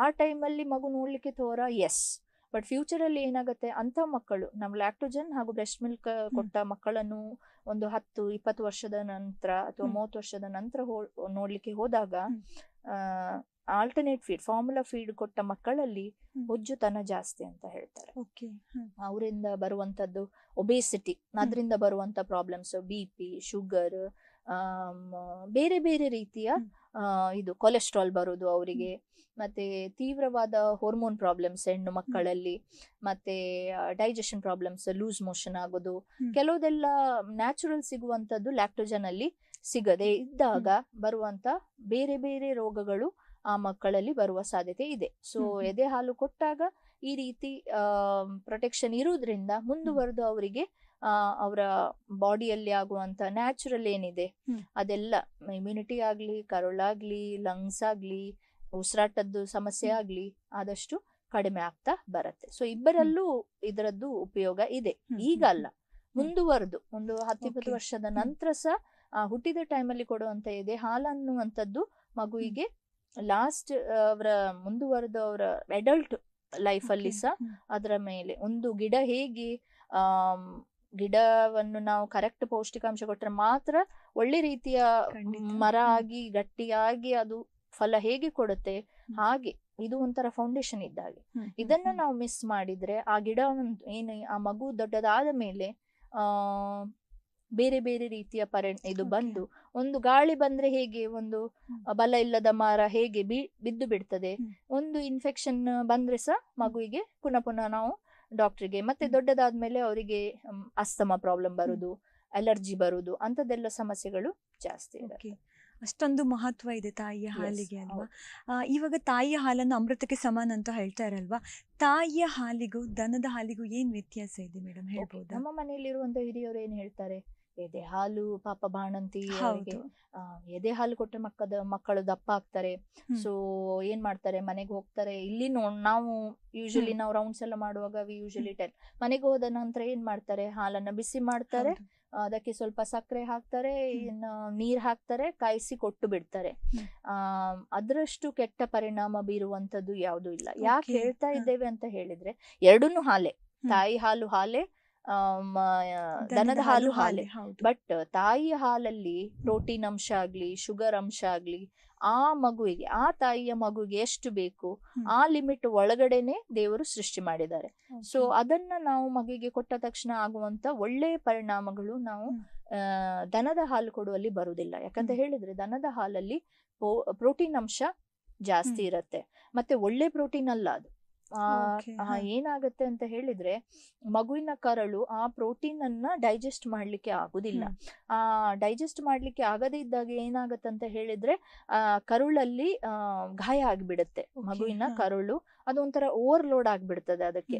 [SPEAKER 1] ಆ ಟೈಮಲ್ಲಿ ಮಗು ನೋಡ್ಲಿಕ್ಕೆ ತೋರ ಎಸ್ ಬಟ್ ಫ್ಯೂಚರ್ ಅಲ್ಲಿ ಏನಾಗುತ್ತೆ ಅಂತ ಮಕ್ಕಳು ನಮ್ ಲ್ಯಾಕ್ಟೋಜನ್ ಹಾಗೂ ಬ್ರೆಸ್ಟ್ ಮಿಲ್ಕ್ ಕೊಟ್ಟ ಮಕ್ಕಳನ್ನು ಒಂದು ಹತ್ತು ಇಪ್ಪತ್ತು ವರ್ಷದ ನಂತರ ಅಥವಾ ಮೂವತ್ತು ವರ್ಷದ ನಂತರ ನೋಡ್ಲಿಕ್ಕೆ ಹೋದಾಗ ಆಲ್ಟರ್ನೇಟ್ ಫೀಡ್ ಫಾರ್ಮುಲಾ ಫೀಡ್ ಕೊಟ್ಟ ಮಕ್ಕಳಲ್ಲಿ ಬೊಜ್ಜುತನ ಜಾಸ್ತಿ ಅಂತ ಹೇಳ್ತಾರೆ ಅವರಿಂದ ಬರುವಂತದ್ದು ಒಬೇಸಿಟಿ ಅದರಿಂದ ಬರುವಂತ ಪ್ರಾಬ್ಲಮ್ಸ್ ಬಿ ಪಿ ಶುಗರ್ ಬೇರೆ ಬೇರೆ ರೀತಿಯ ಇದು ಕೊಲೆಸ್ಟ್ರಾಲ್ ಬರೋದು ಅವರಿಗೆ ಮತ್ತೆ ತೀವ್ರವಾದ ಹಾರ್ಮೋನ್ ಪ್ರಾಬ್ಲಮ್ಸ್ ಹೆಣ್ಣು ಮಕ್ಕಳಲ್ಲಿ ಮತ್ತೆ ಡೈಜೆಷನ್ ಪ್ರಾಬ್ಲಮ್ಸ್ ಲೂಸ್ ಮೋಷನ್ ಆಗೋದು ಕೆಲವದೆಲ್ಲ ನ್ಯಾಚುರಲ್ ಸಿಗುವಂಥದ್ದು ಲ್ಯಾಕ್ಟೋಜನ್ ಅಲ್ಲಿ ಸಿಗದೆ ಇದ್ದಾಗ ಬರುವಂತ ಬೇರೆ ಬೇರೆ ರೋಗಗಳು ಆ ಮಕ್ಕಳಲ್ಲಿ ಬರುವ ಸಾಧ್ಯತೆ ಇದೆ ಸೊ ಎದೆ ಹಾಲು ಕೊಟ್ಟಾಗ ಈ ರೀತಿ ಪ್ರೊಟೆಕ್ಷನ್ ಇರೋದ್ರಿಂದ ಮುಂದುವರೆದು ಅವರಿಗೆ ಅವರ ಬಾಡಿಯಲ್ಲಿ ಆಗುವಂತ ನ್ಯಾಚುರಲ್ ಏನಿದೆ ಅದೆಲ್ಲ ಇಮ್ಯುನಿಟಿ ಆಗ್ಲಿ ಕರುಳಾಗ್ಲಿ ಲಂಗ್ಸ್ ಆಗ್ಲಿ ಉಸಿರಾಟದ್ದು ಸಮಸ್ಯೆ ಆಗ್ಲಿ ಆದಷ್ಟು ಕಡಿಮೆ ಆಗ್ತಾ ಬರುತ್ತೆ ಸೊ ಇಬ್ಬರಲ್ಲೂ ಇದರದ್ದು ಉಪಯೋಗ ಇದೆ ಈಗ ಅಲ್ಲ ಮುಂದುವರೆದು ಒಂದು ಹತ್ತಿಪ್ಪತ್ತು ವರ್ಷದ ನಂತರ ಸಹ ಹುಟ್ಟಿದ ಟೈಮಲ್ಲಿ ಕೊಡುವಂತ ಇದೆ ಅನ್ನುವಂಥದ್ದು ಮಗುವಿಗೆ ಲಾಸ್ಟ್ ಅವರ ಮುಂದುವರೆದು ಅವರ ಅಡಲ್ಟ್ ಲೈಫ್ ಅಲ್ಲಿ ಸಹ ಅದರ ಮೇಲೆ ಒಂದು ಗಿಡ ಹೇಗೆ ಗಿಡವನ್ನು ನಾವು ಕರೆಕ್ಟ್ ಪೌಷ್ಟಿಕಾಂಶ ಕೊಟ್ಟರೆ ಮಾತ್ರ ಒಳ್ಳೆ ರೀತಿಯ ಮರ ಆಗಿ ಗಟ್ಟಿಯಾಗಿ ಅದು ಫಲ ಹೇಗೆ ಕೊಡುತ್ತೆ ಹಾಗೆ ಇದು ಒಂಥರ ಫೌಂಡೇಶನ್ ಇದ್ದಾಗ ಇದನ್ನ ನಾವು ಮಿಸ್ ಮಾಡಿದ್ರೆ ಆ ಗಿಡ ಏನು ಆ ಮಗು ದೊಡ್ಡದಾದ ಮೇಲೆ ಆ ಬೇರೆ ಬೇರೆ ರೀತಿಯ ಪರಿ ಇದು ಬಂದು ಒಂದು ಗಾಳಿ ಬಂದ್ರೆ ಹೇಗೆ ಒಂದು ಬಲ ಇಲ್ಲದ ಮರ ಹೇಗೆ ಬಿ ಬಿದ್ದು ಬಿಡ್ತದೆ ಒಂದು ಇನ್ಫೆಕ್ಷನ್ ಬಂದ್ರೆ ಸಹ ಮಗುವಿಗೆ ಪುನಃ ಪುನಃ ನಾವು ಡಾಕ್ಟ್ರಿಗೆ ಮತ್ತೆ ದೊಡ್ಡದಾದ ಮೇಲೆ ಅವರಿಗೆ ಅಸ್ತಮ ಪ್ರಾಬ್ಲಮ್ ಬರುದು
[SPEAKER 2] ಅಲರ್ಜಿ ಬರುದು ಅಂತದೆಲ್ಲ ಸಮಸ್ಯೆಗಳು ಜಾಸ್ತಿ ಅಷ್ಟೊಂದು ಮಹತ್ವ ಇದೆ ತಾಯಿಯ ಹಾಲಿಗೆ ಅಲ್ವಾ ಇವಾಗ ತಾಯಿಯ ಹಾಲನ್ನು ಅಮೃತಕ್ಕೆ ಸಮಾನ ಅಂತ ಹೇಳ್ತಾ ಇರಲ್ವಾ ತಾಯಿಯ ಹಾಲಿಗೂ ದನದ ಹಾಲಿಗೂ ಏನ್ ವ್ಯತ್ಯಾಸ ಇದೆ ಮೇಡಮ್ ಹೇಳ್ಬೋದು ನಮ್ಮ
[SPEAKER 1] ಮನೆಯಲ್ಲಿರುವಂತಹ ಹಿರಿಯವರು ಏನ್ ಹೇಳ್ತಾರೆ ಎದೆ ಹಾಲು ಪಾಪ ಬಾಣಂತಿ ಅವ್ರಿಗೆ, ಎದೆ ಹಾಲು ಕೊಟ್ಟರೆ ಮಕ್ಕದ ಮಕ್ಕಳು ದಪ್ಪ ಆಗ್ತಾರೆ ಸೊ ಏನ್ ಮಾಡ್ತಾರೆ ಮನೆಗೆ ಹೋಗ್ತಾರೆ ಇಲ್ಲಿ ನಾವು ಯೂಶಲಿ ನಾವು ರೌಂಡ್ಸ್ ಎಲ್ಲ ಮಾಡುವಾಗ ವಿ ಯೂಶಲಿ ಟೆನ್ ಮನೆಗೆ ಹೋದ ನಂತರ ಏನ್ ಮಾಡ್ತಾರೆ ಹಾಲನ್ನ ಬಿಸಿ ಮಾಡ್ತಾರೆ ಅದಕ್ಕೆ ಸ್ವಲ್ಪ ಸಕ್ಕರೆ ಹಾಕ್ತಾರೆ ಇನ್ನು ನೀರ್ ಹಾಕ್ತಾರೆ ಕಾಯಿಸಿ ಕೊಟ್ಟು ಬಿಡ್ತಾರೆ ಅಹ್ ಆ ಅದರಷ್ಟು ಕೆಟ್ಟ ಪರಿಣಾಮ ಬೀರುವಂತದ್ದು ಯಾವುದು ಇಲ್ಲ ಯಾಕೆ ಹೇಳ್ತಾ ಇದ್ದೇವೆ ಅಂತ ಹೇಳಿದ್ರೆ ಎರಡೂನು ಹಾಲೆ ತಾಯಿ ಹಾಲು ಹಾಲೆ ದನದ ಹಾಲು ಹಾಲೆ ಬಟ್ ತಾಯಿಯ ಹಾಲಲ್ಲಿ ಪ್ರೋಟೀನ್ ಅಂಶ ಆಗ್ಲಿ ಶುಗರ್ ಅಂಶ ಆಗ್ಲಿ ಆ ಮಗುವಿಗೆ ಆ ತಾಯಿಯ ಮಗುವಿಗೆ ಎಷ್ಟು ಬೇಕು ಆ ಲಿಮಿಟ್ ಒಳಗಡೆನೆ ದೇವರು ಸೃಷ್ಟಿ ಮಾಡಿದ್ದಾರೆ ಸೊ ಅದನ್ನ ನಾವು ಮಗುವಿಗೆ ಕೊಟ್ಟ ತಕ್ಷಣ ಆಗುವಂತ ಒಳ್ಳೆ ಪರಿಣಾಮಗಳು ನಾವು ದನದ ಹಾಲು ಕೊಡುವಲ್ಲಿ ಬರುವುದಿಲ್ಲ ಯಾಕಂತ ಹೇಳಿದ್ರೆ ದನದ ಹಾಲಲ್ಲಿ ಪ್ರೋಟೀನ್ ಅಂಶ ಜಾಸ್ತಿ ಇರುತ್ತೆ ಮತ್ತೆ ಒಳ್ಳೆ ಪ್ರೋಟೀನ್ ಅಲ್ಲ ಅದು ಏನಾಗುತ್ತೆ ಅಂತ ಹೇಳಿದ್ರೆ ಮಗುವಿನ ಕರಳು ಆ ಪ್ರೋಟೀನ್ ಅನ್ನ ಡೈಜೆಸ್ಟ್ ಮಾಡ್ಲಿಕ್ಕೆ ಆಗುದಿಲ್ಲ ಆ ಡೈಜೆಸ್ಟ್ ಮಾಡ್ಲಿಕ್ಕೆ ಆಗದೇ ಇದ್ದಾಗ ಏನಾಗತ್ತೆ ಅಂತ ಹೇಳಿದ್ರೆ ಆ ಕರುಳಲ್ಲಿ ಗಾಯ ಆಗಿಬಿಡುತ್ತೆ ಮಗುವಿನ ಕರುಳು ಅದೊಂಥರ ಓವರ್ ಓವರ್ಲೋಡ್ ಆಗ್ಬಿಡ್ತದೆ ಅದಕ್ಕೆ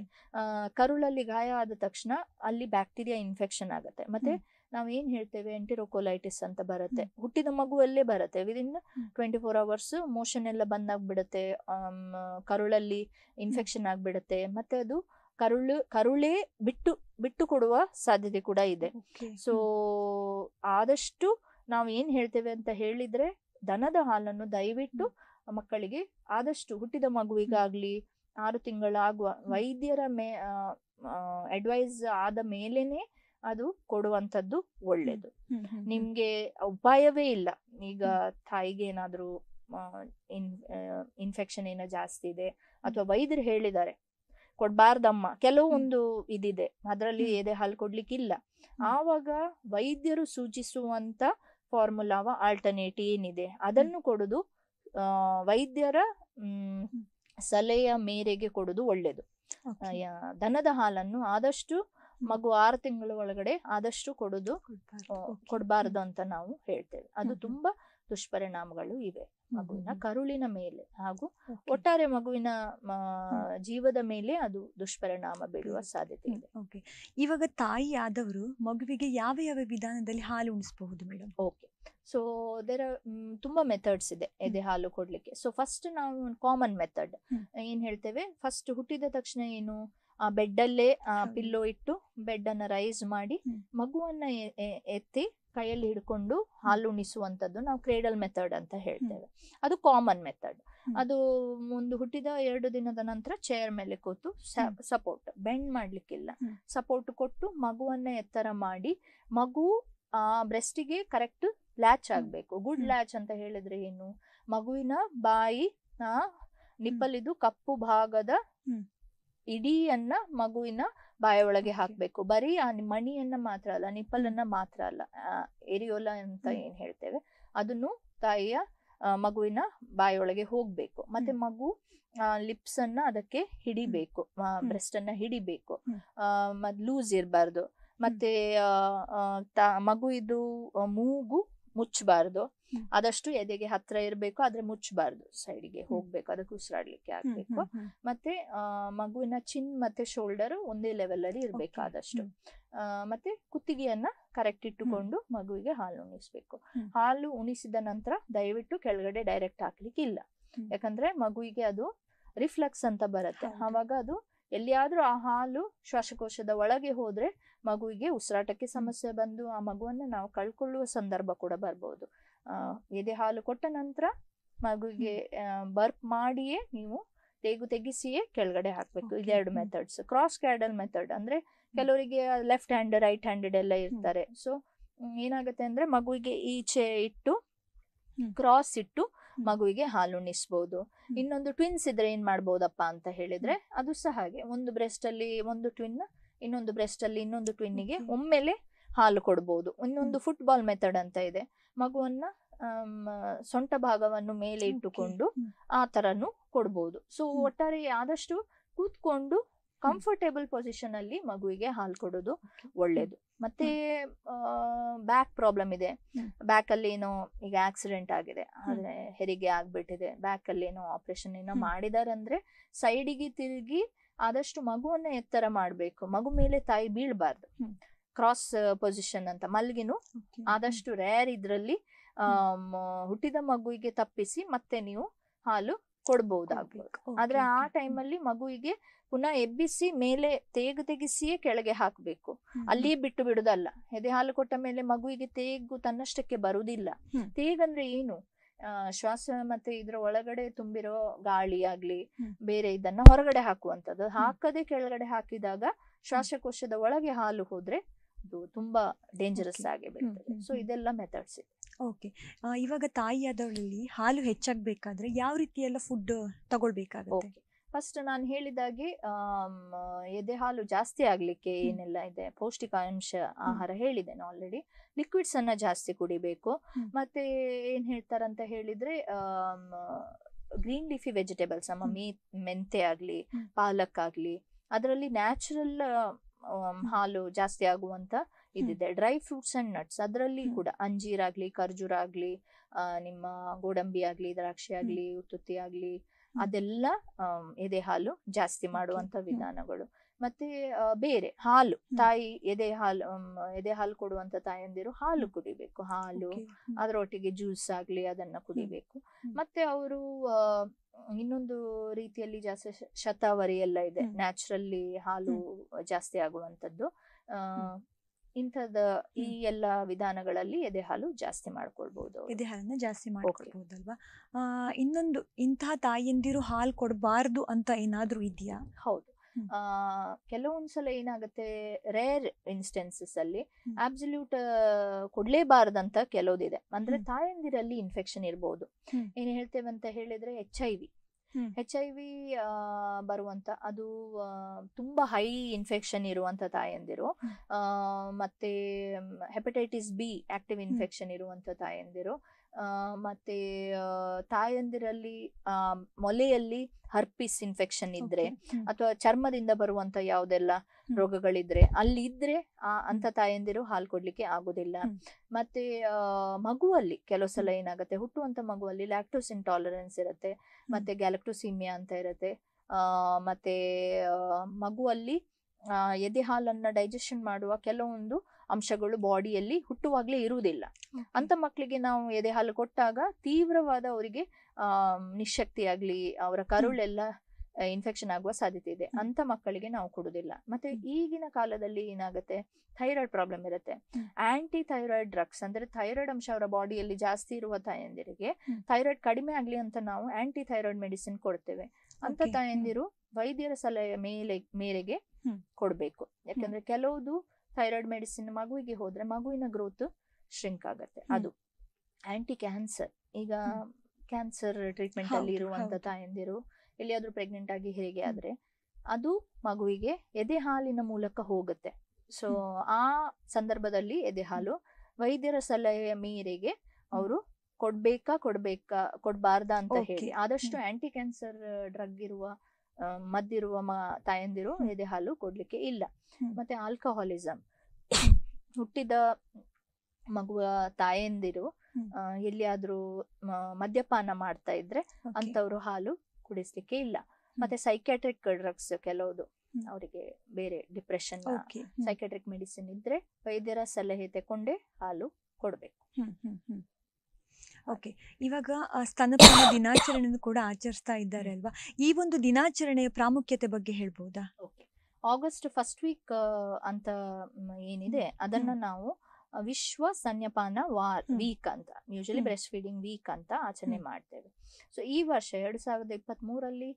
[SPEAKER 1] ಕರುಳಲ್ಲಿ ಗಾಯ ಆದ ತಕ್ಷಣ ಅಲ್ಲಿ ಬ್ಯಾಕ್ಟೀರಿಯಾ ಇನ್ಫೆಕ್ಷನ್ ಆಗುತ್ತೆ ಮತ್ತೆ ನಾವ್ ಏನ್ ಹೇಳ್ತೇವೆ ಎಂಟಿರೋಕೋಲೈಟಿಸ್ ಅಂತ ಬರುತ್ತೆ ಹುಟ್ಟಿದ ಮಗುವಲ್ಲೇ ಬರುತ್ತೆ within twenty four hours motion ಎಲ್ಲ ಬಂದ್ ಕರುಳಲ್ಲಿ ಇನ್ಫೆಕ್ಷನ್ ಆಗ್ಬಿಡುತ್ತೆ ಮತ್ತೆ ಅದು ಕರುಳು ಕರುಳೇ ಬಿಟ್ಟು ಬಿಟ್ಟು ಕೊಡುವ ಸಾಧ್ಯತೆ ಕೂಡ ಇದೆ ಸೊ ಆದಷ್ಟು ನಾವು ಏನ್ ಹೇಳ್ತೇವೆ ಅಂತ ಹೇಳಿದ್ರೆ ದನದ ಹಾಲನ್ನು ದಯವಿಟ್ಟು ಮಕ್ಕಳಿಗೆ ಆದಷ್ಟು ಹುಟ್ಟಿದ ಮಗುವಿಗಾಗ್ಲಿ ಆರು ತಿಂಗಳಾಗುವ ವೈದ್ಯರ ಮೇ ಅಡ್ವೈಸ್ ಆದ ಮೇಲೇನೆ ಅದು ಕೊಡುವಂಥದ್ದು ಒಳ್ಳೇದು ನಿಮ್ಗೆ ಉಪಾಯವೇ ಇಲ್ಲ ಈಗ ತಾಯಿಗೆ ಏನಾದ್ರೂ ಇನ್ ಇನ್ಫೆಕ್ಷನ್ ಏನೋ ಜಾಸ್ತಿ ಇದೆ ಅಥವಾ ವೈದ್ಯರು ಹೇಳಿದ್ದಾರೆ ಕೊಡ್ಬಾರ್ದಮ್ಮ ಕೆಲವೊಂದು ಇದಿದೆ ಅದರಲ್ಲಿ ಎದೆ ಹಾಲು ಕೊಡ್ಲಿಕ್ಕಿಲ್ಲ ಆವಾಗ ವೈದ್ಯರು ಸೂಚಿಸುವಂತ ಫಾರ್ಮುಲಾವ ಆಲ್ಟರ್ನೇಟಿವ್ ಏನಿದೆ ಅದನ್ನು ಕೊಡುದು ವೈದ್ಯರ ಸಲಹೆಯ ಮೇರೆಗೆ ಕೊಡುದು ಒಳ್ಳೇದು ದನದ ಹಾಲನ್ನು ಆದಷ್ಟು ಮಗು ಆರು ತಿಂಗಳ ಒಳಗಡೆ ಆದಷ್ಟು ಕೊಡೋದು ಕೊಡಬಾರದು ಅಂತ ನಾವು ಹೇಳ್ತೇವೆ ಅದು ತುಂಬಾ ದುಷ್ಪರಿಣಾಮಗಳು ಇವೆ ಮಗುವಿನ ಕರುಳಿನ ಮೇಲೆ ಹಾಗೂ ಒಟ್ಟಾರೆ ಮಗುವಿನ ಜೀವದ ಮೇಲೆ ಅದು ದುಷ್ಪರಿಣಾಮ ಬೀಳುವ ಸಾಧ್ಯತೆ ಇದೆ ಓಕೆ
[SPEAKER 2] ಇವಾಗ ತಾಯಿ ಆದವರು ಮಗುವಿಗೆ ಯಾವ ಯಾವ ವಿಧಾನದಲ್ಲಿ ಹಾಲು ಉಣಿಸಬಹುದು ಮೇಡಮ್ ಓಕೆ ಸೊ ದೇರ್ ತುಂಬಾ ಮೆಥಡ್ಸ್ ಇದೆ
[SPEAKER 1] ಎದೆ ಹಾಲು ಕೊಡ್ಲಿಕ್ಕೆ ಸೊ ಫಸ್ಟ್ ನಾವು ಕಾಮನ್ ಮೆಥಡ್ ಏನ್ ಹೇಳ್ತೇವೆ ಫಸ್ಟ್ ಹುಟ್ಟಿದ ತಕ್ಷಣ ಏನು ಆ ಬೆಡ್ಡಲ್ಲೇ ಪಿಲ್ಲೋ ಇಟ್ಟು ಬೆಡ್ ಅನ್ನ ರೈಸ್ ಮಾಡಿ ಮಗುವನ್ನ ಎತ್ತಿ ಕೈಯಲ್ಲಿ ಹಿಡ್ಕೊಂಡು ಹಾಲು ಉಣಿಸುವಂಥದ್ದು ನಾವು ಕ್ರೇಡಲ್ ಮೆಥಡ್ ಅಂತ ಹೇಳ್ತೇವೆ ಅದು ಕಾಮನ್ ಮೆಥಡ್ ಅದು ಒಂದು ಹುಟ್ಟಿದ ಎರಡು ದಿನದ ನಂತರ ಚೇರ್ ಮೇಲೆ ಕೂತು ಸಪೋರ್ಟ್ ಬೆಂಡ್ ಮಾಡ್ಲಿಕ್ಕಿಲ್ಲ ಸಪೋರ್ಟ್ ಕೊಟ್ಟು ಮಗುವನ್ನ ಎತ್ತರ ಮಾಡಿ ಮಗು ಆ ಬ್ರೆಸ್ಟಿಗೆ ಕರೆಕ್ಟ್ ಲ್ಯಾಚ್ ಆಗಬೇಕು ಗುಡ್ ಲ್ಯಾಚ್ ಅಂತ ಹೇಳಿದ್ರೆ ಏನು ಮಗುವಿನ ಬಾಯಿ ಆ ಕಪ್ಪು ಭಾಗದ ಇಡೀಯನ್ನ ಮಗುವಿನ ಬಾಯ ಒಳಗೆ ಹಾಕ್ಬೇಕು ಬರೀ ಆ ಮಣಿಯನ್ನ ಮಾತ್ರ ಅಲ್ಲ ನಿಪ್ಪಲನ್ನ ಮಾತ್ರ ಅಲ್ಲ ಎರಿಯೋಲ ಅಂತ ಏನ್ ಹೇಳ್ತೇವೆ ಅದನ್ನು ತಾಯಿಯ ಮಗುವಿನ ಬಾಯೊಳಗೆ ಹೋಗ್ಬೇಕು ಮತ್ತೆ ಮಗು ಲಿಪ್ಸ್ ಅನ್ನ ಅದಕ್ಕೆ ಹಿಡಿಬೇಕು ಬ್ರೆಸ್ಟ್ ಅನ್ನ ಹಿಡಿಬೇಕು ಲೂಸ್ ಇರಬಾರ್ದು ಮತ್ತೆ ಮಗು ಇದು ಮೂಗು ಮುಚ್ಚಬಾರ್ದು ಆದಷ್ಟು ಎದೆಗೆ ಹತ್ರ ಇರಬೇಕು ಆದ್ರೆ ಮುಚ್ಚಬಾರ್ದು ಸೈಡ್ಗೆ ಹೋಗ್ಬೇಕು ಅದಕ್ಕೆ ಉಸಿರಾಡ್ಲಿಕ್ಕೆ ಆಗ್ಬೇಕು ಮತ್ತೆ ಮಗುವಿನ ಚಿನ್ ಮತ್ತೆ ಶೋಲ್ಡರ್ ಒಂದೇ ಲೆವೆಲ್ ಅಲ್ಲಿ ಇರ್ಬೇಕು ಆದಷ್ಟು ಮತ್ತೆ ಕುತ್ತಿಗೆಯನ್ನ ಕರೆಕ್ಟ್ ಇಟ್ಟುಕೊಂಡು ಮಗುವಿಗೆ ಹಾಲು ಉಣಿಸ್ಬೇಕು ಹಾಲು ಉಣಿಸಿದ ನಂತರ ದಯವಿಟ್ಟು ಕೆಳಗಡೆ ಡೈರೆಕ್ಟ್ ಇಲ್ಲ ಯಾಕಂದ್ರೆ ಮಗುವಿಗೆ ಅದು ರಿಫ್ಲೆಕ್ಸ್ ಅಂತ ಬರುತ್ತೆ ಆವಾಗ ಅದು ಎಲ್ಲಿಯಾದರೂ ಆ ಹಾಲು ಶ್ವಾಸಕೋಶದ ಒಳಗೆ ಹೋದ್ರೆ ಮಗುವಿಗೆ ಉಸಿರಾಟಕ್ಕೆ ಸಮಸ್ಯೆ ಬಂದು ಆ ಮಗುವನ್ನು ನಾವು ಕಳ್ಕೊಳ್ಳುವ ಸಂದರ್ಭ ಕೂಡ ಬರ್ಬೋದು ಎದೆ ಹಾಲು ಕೊಟ್ಟ ನಂತರ ಮಗುವಿಗೆ ಬರ್ಪ್ ಮಾಡಿಯೇ ನೀವು ತೇಗು ತೆಗೆಸಿಯೇ ಕೆಳಗಡೆ ಹಾಕ್ಬೇಕು ಇದೆರಡು ಮೆಥಡ್ಸ್ ಕ್ರಾಸ್ ಕ್ಯಾಡಲ್ ಮೆಥಡ್ ಅಂದ್ರೆ ಕೆಲವರಿಗೆ ಲೆಫ್ಟ್ ಹ್ಯಾಂಡ್ ರೈಟ್ ಹ್ಯಾಂಡೆಡ್ ಎಲ್ಲ ಇರ್ತಾರೆ ಸೊ ಏನಾಗುತ್ತೆ ಅಂದ್ರೆ ಮಗುವಿಗೆ ಈಚೆ ಇಟ್ಟು ಕ್ರಾಸ್ ಇಟ್ಟು ಮಗುವಿಗೆ ಹಾಲುಣಿಸ್ಬೋದು ಇನ್ನೊಂದು ಟ್ವಿನ್ಸ್ ಇದ್ರೆ ಏನ್ ಮಾಡ್ಬೋದಪ್ಪ ಅಂತ ಹೇಳಿದ್ರೆ ಅದು ಸಹ ಹಾಗೆ ಒಂದು ಬ್ರೆಸ್ಟ್ ಅಲ್ಲಿ ಒಂದು ಟ್ವಿನ್ ಇನ್ನೊಂದು ಬ್ರೆಸ್ಟ್ ಅಲ್ಲಿ ಇನ್ನೊಂದು ಟ್ವಿನ್ನಿಗೆ ಒಮ್ಮೆಲೆ ಹಾಲು ಕೊಡ್ಬೋದು ಇನ್ನೊಂದು ಫುಟ್ಬಾಲ್ ಮೆಥಡ್ ಅಂತ ಇದೆ ಮಗುವನ್ನ ಸೊಂಟ ಭಾಗವನ್ನು ಮೇಲೆ ಇಟ್ಟುಕೊಂಡು ಆ ತರನು ಕೊಡ್ಬೋದು ಸೊ ಒಟ್ಟಾರೆ ಆದಷ್ಟು ಕೂತ್ಕೊಂಡು ಕಂಫರ್ಟೇಬಲ್ ಪೊಸಿಷನ್ ಅಲ್ಲಿ ಮಗುವಿಗೆ ಹಾಲು ಕೊಡೋದು ಒಳ್ಳೇದು ಮತ್ತೆ ಬ್ಯಾಕ್ ಪ್ರಾಬ್ಲಮ್ ಇದೆ ಬ್ಯಾಕ್ ಅಲ್ಲಿ ಏನೋ ಈಗ ಆಕ್ಸಿಡೆಂಟ್ ಆಗಿದೆ ಹೆರಿಗೆ ಆಗ್ಬಿಟ್ಟಿದೆ ಬ್ಯಾಕ್ ಅಲ್ಲಿ ಏನೋ ಆಪರೇಷನ್ ಏನೋ ಮಾಡಿದಾರಂದ್ರೆ ಸೈಡಿಗೆ ತಿರುಗಿ ಆದಷ್ಟು ಮಗುವನ್ನ ಎತ್ತರ ಮಾಡ್ಬೇಕು ಮಗು ಮೇಲೆ ತಾಯಿ ಬೀಳ್ಬಾರ್ದು ಕ್ರಾಸ್ ಪೊಸಿಷನ್ ಅಂತ ಮಲ್ಗಿನೂ ಆದಷ್ಟು ರೇರ್ ಇದ್ರಲ್ಲಿ ಹುಟ್ಟಿದ ಮಗುವಿಗೆ ತಪ್ಪಿಸಿ ಮತ್ತೆ ನೀವು ಹಾಲು ಕೊಡ್ಬಹುದಾಗ್ಬೇಕು ಆದ್ರೆ ಆ ಟೈಮಲ್ಲಿ ಮಗುವಿಗೆ ಪುನಃ ಎಬ್ಬಿಸಿ ಮೇಲೆ ತೇಗು ತೆಗೆಸಿಯೇ ಕೆಳಗೆ ಹಾಕ್ಬೇಕು ಅಲ್ಲಿ ಬಿಟ್ಟು ಬಿಡುದಲ್ಲ ಎದೆ ಹಾಲು ಕೊಟ್ಟ ಮೇಲೆ ಮಗುವಿಗೆ ತೇಗು ತನ್ನಷ್ಟಕ್ಕೆ ಬರುವುದಿಲ್ಲ ತೇಗಂದ್ರೆ ಏನು ಶ್ವಾಸ ಮತ್ತೆ ಇದ್ರ ಒಳಗಡೆ ತುಂಬಿರೋ ಗಾಳಿ ಆಗ್ಲಿ ಬೇರೆ ಇದನ್ನ ಹೊರಗಡೆ ಹಾಕುವಂತದ್ದು ಹಾಕದೆ ಕೆಳಗಡೆ ಹಾಕಿದಾಗ ಶ್ವಾಸಕೋಶದ ಒಳಗೆ ಹಾಲು ಹೋದ್ರೆ ಅದು ತುಂಬಾ ಡೇಂಜರಸ್ ಆಗಿ ಬೀಳ್ತದೆ
[SPEAKER 2] ಸೊ ಇದೆಲ್ಲ ಮೆಥಡ್ಸ್ ಇದೆ ಓಕೆ ಇವಾಗ ತಾಯಿಯಾದವಳಲ್ಲಿ ಹಾಲು ಹೆಚ್ಚಾಗಬೇಕಾದ್ರೆ ಯಾವ ರೀತಿ ಫುಡ್ ತಗೊಳ್ಬೇಕಾಗುತ್ತೆ
[SPEAKER 1] ಫಸ್ಟ್ ನಾನು ಹೇಳಿದಾಗೆ ಎದೆ ಹಾಲು ಜಾಸ್ತಿ ಆಗ್ಲಿಕ್ಕೆ ಏನೆಲ್ಲ ಇದೆ ಪೌಷ್ಟಿಕಾಂಶ ಆಹಾರ ಹೇಳಿದ್ದೇನೆ ಆಲ್ರೆಡಿ ಲಿಕ್ವಿಡ್ಸ್ ಅನ್ನ ಜಾಸ್ತಿ ಕುಡಿಬೇಕು ಮತ್ತೆ ಏನ್ ಹೇಳ್ತಾರಂತ ಹೇಳಿದ್ರೆ ಗ್ರೀನ್ ಲೀಫಿ ವೆಜಿಟೇಬಲ್ಸ್ ನಮ್ಮ ಮೇ ಮೆಂತೆ ಆಗ್ಲಿ ಪಾಲಕ್ ಆಗಲಿ ಅದರಲ್ಲಿ ನ್ಯಾಚುರಲ್ ಹಾಲು ಜಾಸ್ತಿ ಆಗುವಂತ ಇದಿದೆ ಡ್ರೈ ಫ್ರೂಟ್ಸ್ ಅಂಡ್ ನಟ್ಸ್ ಅದರಲ್ಲಿ ಕೂಡ ಅಂಜೀರ್ ಆಗ್ಲಿ ಖರ್ಜೂರ ಆಗ್ಲಿ ನಿಮ್ಮ ಗೋಡಂಬಿ ಆಗ್ಲಿ ದ್ರಾಕ್ಷಿ ಆಗ್ಲಿ ಉತ್ತುತ್ತಿ ಆಗ್ಲಿ ಅದೆಲ್ಲ ಎದೆ ಹಾಲು ಜಾಸ್ತಿ ಮಾಡುವಂತ ವಿಧಾನಗಳು ಮತ್ತೆ ಬೇರೆ ಹಾಲು ತಾಯಿ ಎದೆ ಹಾಲು ಎದೆ ಹಾಲು ಕೊಡುವಂತ ತಾಯಂದಿರು ಹಾಲು ಕುಡಿಬೇಕು ಹಾಲು ಅದರೊಟ್ಟಿಗೆ ಜ್ಯೂಸ್ ಆಗ್ಲಿ ಅದನ್ನ ಕುಡಿಬೇಕು ಮತ್ತೆ ಅವರು ಇನ್ನೊಂದು ರೀತಿಯಲ್ಲಿ ಜಾಸ್ತಿ ಶತಾವರಿ ಎಲ್ಲ ಇದೆ ನ್ಯಾಚುರಲಿ ಹಾಲು ಜಾಸ್ತಿ ಆಗುವಂತದ್ದು ಇಂಥದ ಈ ಎಲ್ಲ ವಿಧಾನಗಳಲ್ಲಿ ಎದೆ ಹಾಲು ಜಾಸ್ತಿ ಮಾಡ್ಕೊಳ್ಬಹುದು ಎದೆ
[SPEAKER 2] ಹಾಲನ್ನ ಜಾಸ್ತಿ ಮಾಡ್ಕೊಳ್ಬಹುದಲ್ವಾ ಇನ್ನೊಂದು ಇಂತಹ ತಾಯಿಯಂದಿರು ಹಾಲು ಕೊಡಬಾರ್ದು ಅಂತ ಏನಾದ್ರೂ ಇದೆಯಾ ಹೌದು
[SPEAKER 1] ಆ ಕೆಲವೊಂದ್ಸಲ ಏನಾಗುತ್ತೆ ರೇರ್ ಇನ್ಸ್ಟೆನ್ಸಸ್ ಅಲ್ಲಿ ಆಬ್ಸಲ್ಯೂಟ್ ಕೊಡ್ಲೇಬಾರದಂತ ಕೆಲವ್ದಿದೆ ಅಂದ್ರೆ ತಾಯಂದಿರಲ್ಲಿ ಇನ್ಫೆಕ್ಷನ್ ಇರಬಹುದು ಏನ್ ಹೇಳ್ತೇವೆ ಅಂತ ಹೇಳಿದ್ರೆ H I V H I V ಬರುವಂತ ಅದು ತುಂಬಾ ಹೈ ಇನ್ಫೆಕ್ಷನ್ ಇರುವಂತ ತಾಯಂದಿರು ಮತ್ತೆ ಹೆಪಟೈಟಿಸ್ ಬಿ ಆಕ್ಟಿವ್ ಇನ್ಫೆಕ್ಷನ್ ಇರುವಂತ ತಾಯಂದಿರು ಮತ್ತೆ ತಾಯಂದಿರಲ್ಲಿ ಆ ಮೊಲೆಯಲ್ಲಿ ಹರ್ಪಿಸ್ ಇನ್ಫೆಕ್ಷನ್ ಇದ್ರೆ ಅಥವಾ ಚರ್ಮದಿಂದ ಬರುವಂತ ಯಾವ್ದೆಲ್ಲ ರೋಗಗಳಿದ್ರೆ ಅಲ್ಲಿ ಇದ್ರೆ ಆ ಅಂತ ತಾಯಂದಿರು ಹಾಲು ಕೊಡ್ಲಿಕ್ಕೆ ಆಗುದಿಲ್ಲ ಮತ್ತೆ ಮಗುವಲ್ಲಿ ಕೆಲವು ಸಲ ಏನಾಗುತ್ತೆ ಹುಟ್ಟುವಂತ ಮಗುವಲ್ಲಿ ಲ್ಯಾಕ್ಟೋಸ್ ಟಾಲರೆನ್ಸ್ ಇರುತ್ತೆ ಮತ್ತೆ ಗ್ಯಾಲಕ್ಟೋಸಿಮಿಯಾ ಅಂತ ಇರುತ್ತೆ ಆ ಮತ್ತೆ ಮಗುವಲ್ಲಿ ಎದೆ ಹಾಲನ್ನ ಡೈಜೆಷನ್ ಮಾಡುವ ಕೆಲವೊಂದು ಅಂಶಗಳು ಬಾಡಿಯಲ್ಲಿ ಹುಟ್ಟುವಾಗಲೇ ಇರುವುದಿಲ್ಲ ಅಂತ ಮಕ್ಕಳಿಗೆ ನಾವು ಎದೆ ಹಾಲು ಕೊಟ್ಟಾಗ ತೀವ್ರವಾದ ಅವರಿಗೆ ನಿಶಕ್ತಿ ಆಗ್ಲಿ ಅವರ ಕರುಳೆಲ್ಲ ಇನ್ಫೆಕ್ಷನ್ ಆಗುವ ಸಾಧ್ಯತೆ ಇದೆ ಅಂತ ಮಕ್ಕಳಿಗೆ ನಾವು ಕೊಡುದಿಲ್ಲ ಮತ್ತೆ ಈಗಿನ ಕಾಲದಲ್ಲಿ ಏನಾಗುತ್ತೆ ಥೈರಾಯ್ಡ್ ಪ್ರಾಬ್ಲಮ್ ಇರುತ್ತೆ ಆಂಟಿ ಥೈರಾಯ್ಡ್ ಡ್ರಗ್ಸ್ ಅಂದ್ರೆ ಥೈರಾಯ್ಡ್ ಅಂಶ ಅವರ ಬಾಡಿಯಲ್ಲಿ ಜಾಸ್ತಿ ಇರುವ ತಾಯಂದಿರಿಗೆ ಥೈರಾಯ್ಡ್ ಕಡಿಮೆ ಆಗ್ಲಿ ಅಂತ ನಾವು ಆಂಟಿ ಥೈರಾಯ್ಡ್ ಮೆಡಿಸಿನ್ ಕೊಡ್ತೇವೆ ಅಂತ ತಾಯಂದಿರು ವೈದ್ಯರ ಸಲಹೆ ಮೇಲೆ ಮೇರೆಗೆ ಕೊಡಬೇಕು ಯಾಕಂದ್ರೆ ಕೆಲವುದು ಥೈರಾಯ್ಡ್ ಮೆಡಿಸಿನ್ ಮಗುವಿಗೆ ಹೋದ್ರೆ ಮಗುವಿನ ಗ್ರೋತ್ ಶ್ರಿಂಕ್ ಆಗುತ್ತೆ ಅದು ಆಂಟಿ ಕ್ಯಾನ್ಸರ್ ಈಗ ಕ್ಯಾನ್ಸರ್ ಟ್ರೀಟ್ಮೆಂಟ್ ಅಲ್ಲಿ ಇರುವಂತ ತಾಯಂದಿರು ಎಲ್ಲಿಯಾದ್ರೂ ಪ್ರೆಗ್ನೆಂಟ್ ಆಗಿ ಹೇಗೆ ಆದ್ರೆ ಅದು ಮಗುವಿಗೆ ಎದೆ ಹಾಲಿನ ಮೂಲಕ ಹೋಗುತ್ತೆ ಸೊ ಆ ಸಂದರ್ಭದಲ್ಲಿ ಎದೆ ಹಾಲು ವೈದ್ಯರ ಸಲಹೆಯ ಮೀರೆಗೆ ಅವರು ಕೊಡ್ಬೇಕಾ ಕೊಡ್ಬೇಕಾ ಕೊಡ್ಬಾರ್ದಾ ಅಂತ ಹೇಳಿ ಆದಷ್ಟು ಆಂಟಿ ಕ್ಯಾನ್ಸರ್ ಡ್ರಗ್ ಇರುವ ಮದ್ದಿರುವ ಮ ತಾಯಂದಿರು ಎದೆ ಹಾಲು ಕೊಡ್ಲಿಕ್ಕೆ ಇಲ್ಲ ಮತ್ತೆ ಆಲ್ಕೋಹಾಲಿಸಮ್ ಹುಟ್ಟಿದ ಮಗುವ ತಾಯಂದಿರು ಎಲ್ಲಿಯಾದ್ರೂ ಮದ್ಯಪಾನ ಮಾಡ್ತಾ ಇದ್ರೆ ಅಂತವ್ರು ಹಾಲು ಕುಡಿಸ್ಲಿಕ್ಕೆ ಇಲ್ಲ ಮತ್ತೆ ಸೈಕ್ಯಾಟ್ರಿಕ್ ಡ್ರಗ್ಸ್ ಕೆಲವು ಅವರಿಗೆ ಬೇರೆ ಡಿಪ್ರೆಷನ್ ಸೈಕ್ಯಾಟ್ರಿಕ್ ಮೆಡಿಸಿನ್ ಇದ್ರೆ ವೈದ್ಯರ ಸಲಹೆ ತಕೊಂಡೇ
[SPEAKER 2] ಹಾಲು ಕೊಡ್ಬೇಕು ಓಕೆ ಇವಾಗ ಸ್ತನಪಾನ ದಿನಾಚರಣೆಯನ್ನು ಕೂಡ ಆಚರಿಸ್ತಾ ಇದ್ದಾರೆ ಅಲ್ವಾ ಈ ಒಂದು ದಿನಾಚರಣೆಯ ಪ್ರಾಮುಖ್ಯತೆ ಬಗ್ಗೆ ಹೇಳ್ಬೋದಾ
[SPEAKER 1] ಆಗಸ್ಟ್ ಫಸ್ಟ್ ವೀಕ್ ಅಂತ ಏನಿದೆ ಅದನ್ನ ನಾವು ವಿಶ್ವ ಸ್ತನ್ಯಪಾನ ವಾರ್ ವೀಕ್ ಅಂತ ಯೂಶಲಿ ಬ್ರೆಸ್ಟ್ ಫೀಡಿಂಗ್ ವೀಕ್ ಅಂತ ಆಚರಣೆ ಮಾಡ್ತೇವೆ ಸೊ ಈ ವರ್ಷ ಎರಡು ಸಾವಿರದ ಇಪ್ಪತ್ತ್ ಮೂರಲ್ಲಿ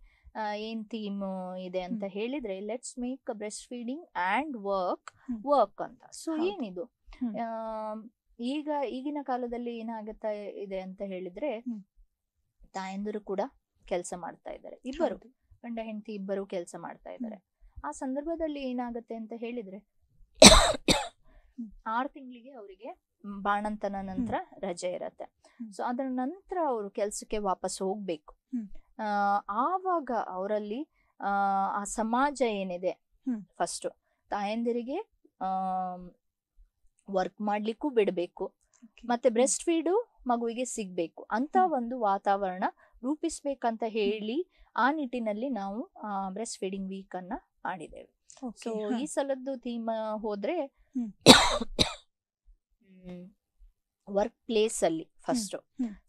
[SPEAKER 1] ಏನ್ ಥೀಮ್ ಇದೆ ಅಂತ ಹೇಳಿದ್ರೆ let's make breast feeding and work work ಅಂತ ಸೊ ಏನಿದು ಈಗ ಈಗಿನ ಕಾಲದಲ್ಲಿ ಏನಾಗುತ್ತಾ ಇದೆ ಅಂತ ಹೇಳಿದ್ರೆ ತಾಯಂದಿರು ಕೂಡ ಕೆಲಸ ಮಾಡ್ತಾ ಇದ್ದಾರೆ ಇಬ್ಬರು ಗಂಡ ಹೆಂಡತಿ ಇಬ್ಬರು ಕೆಲಸ ಮಾಡ್ತಾ ಇದ್ದಾರೆ ಆ ಸಂದರ್ಭದಲ್ಲಿ ಏನಾಗುತ್ತೆ ಅಂತ ಹೇಳಿದ್ರೆ ಆರು ತಿಂಗಳಿಗೆ ಅವರಿಗೆ ಬಾಣಂತನ ನಂತರ ರಜೆ ಇರತ್ತೆ ಸೊ ಅದರ ನಂತರ ಅವರು ಕೆಲಸಕ್ಕೆ ವಾಪಸ್ ಹೋಗ್ಬೇಕು ಆವಾಗ ಅವರಲ್ಲಿ ಆ ಸಮಾಜ ಏನಿದೆ ಫಸ್ಟ್ ತಾಯಂದಿರಿಗೆ ವರ್ಕ್ ಮಾಡ್ಲಿಕ್ಕೂ ಬಿಡಬೇಕು ಮತ್ತೆ ಬ್ರೆಸ್ಟ್ ಫೀಡು ಮಗುವಿಗೆ ಸಿಗ್ಬೇಕು ಅಂತ ಒಂದು ವಾತಾವರಣ ರೂಪಿಸ್ಬೇಕಂತ ಹೇಳಿ ಆ ನಿಟ್ಟಿನಲ್ಲಿ ನಾವು ಬ್ರೆಸ್ಟ್ ಫೀಡಿಂಗ್ ವೀಕ್ ಅನ್ನ ಮಾಡಿದ್ದೇವೆ ಸೊ ಈ ಸಲದ್ದು ಥೀಮ್ ಹೋದ್ರೆ ವರ್ಕ್ ಪ್ಲೇಸ್ ಅಲ್ಲಿ ಫಸ್ಟ್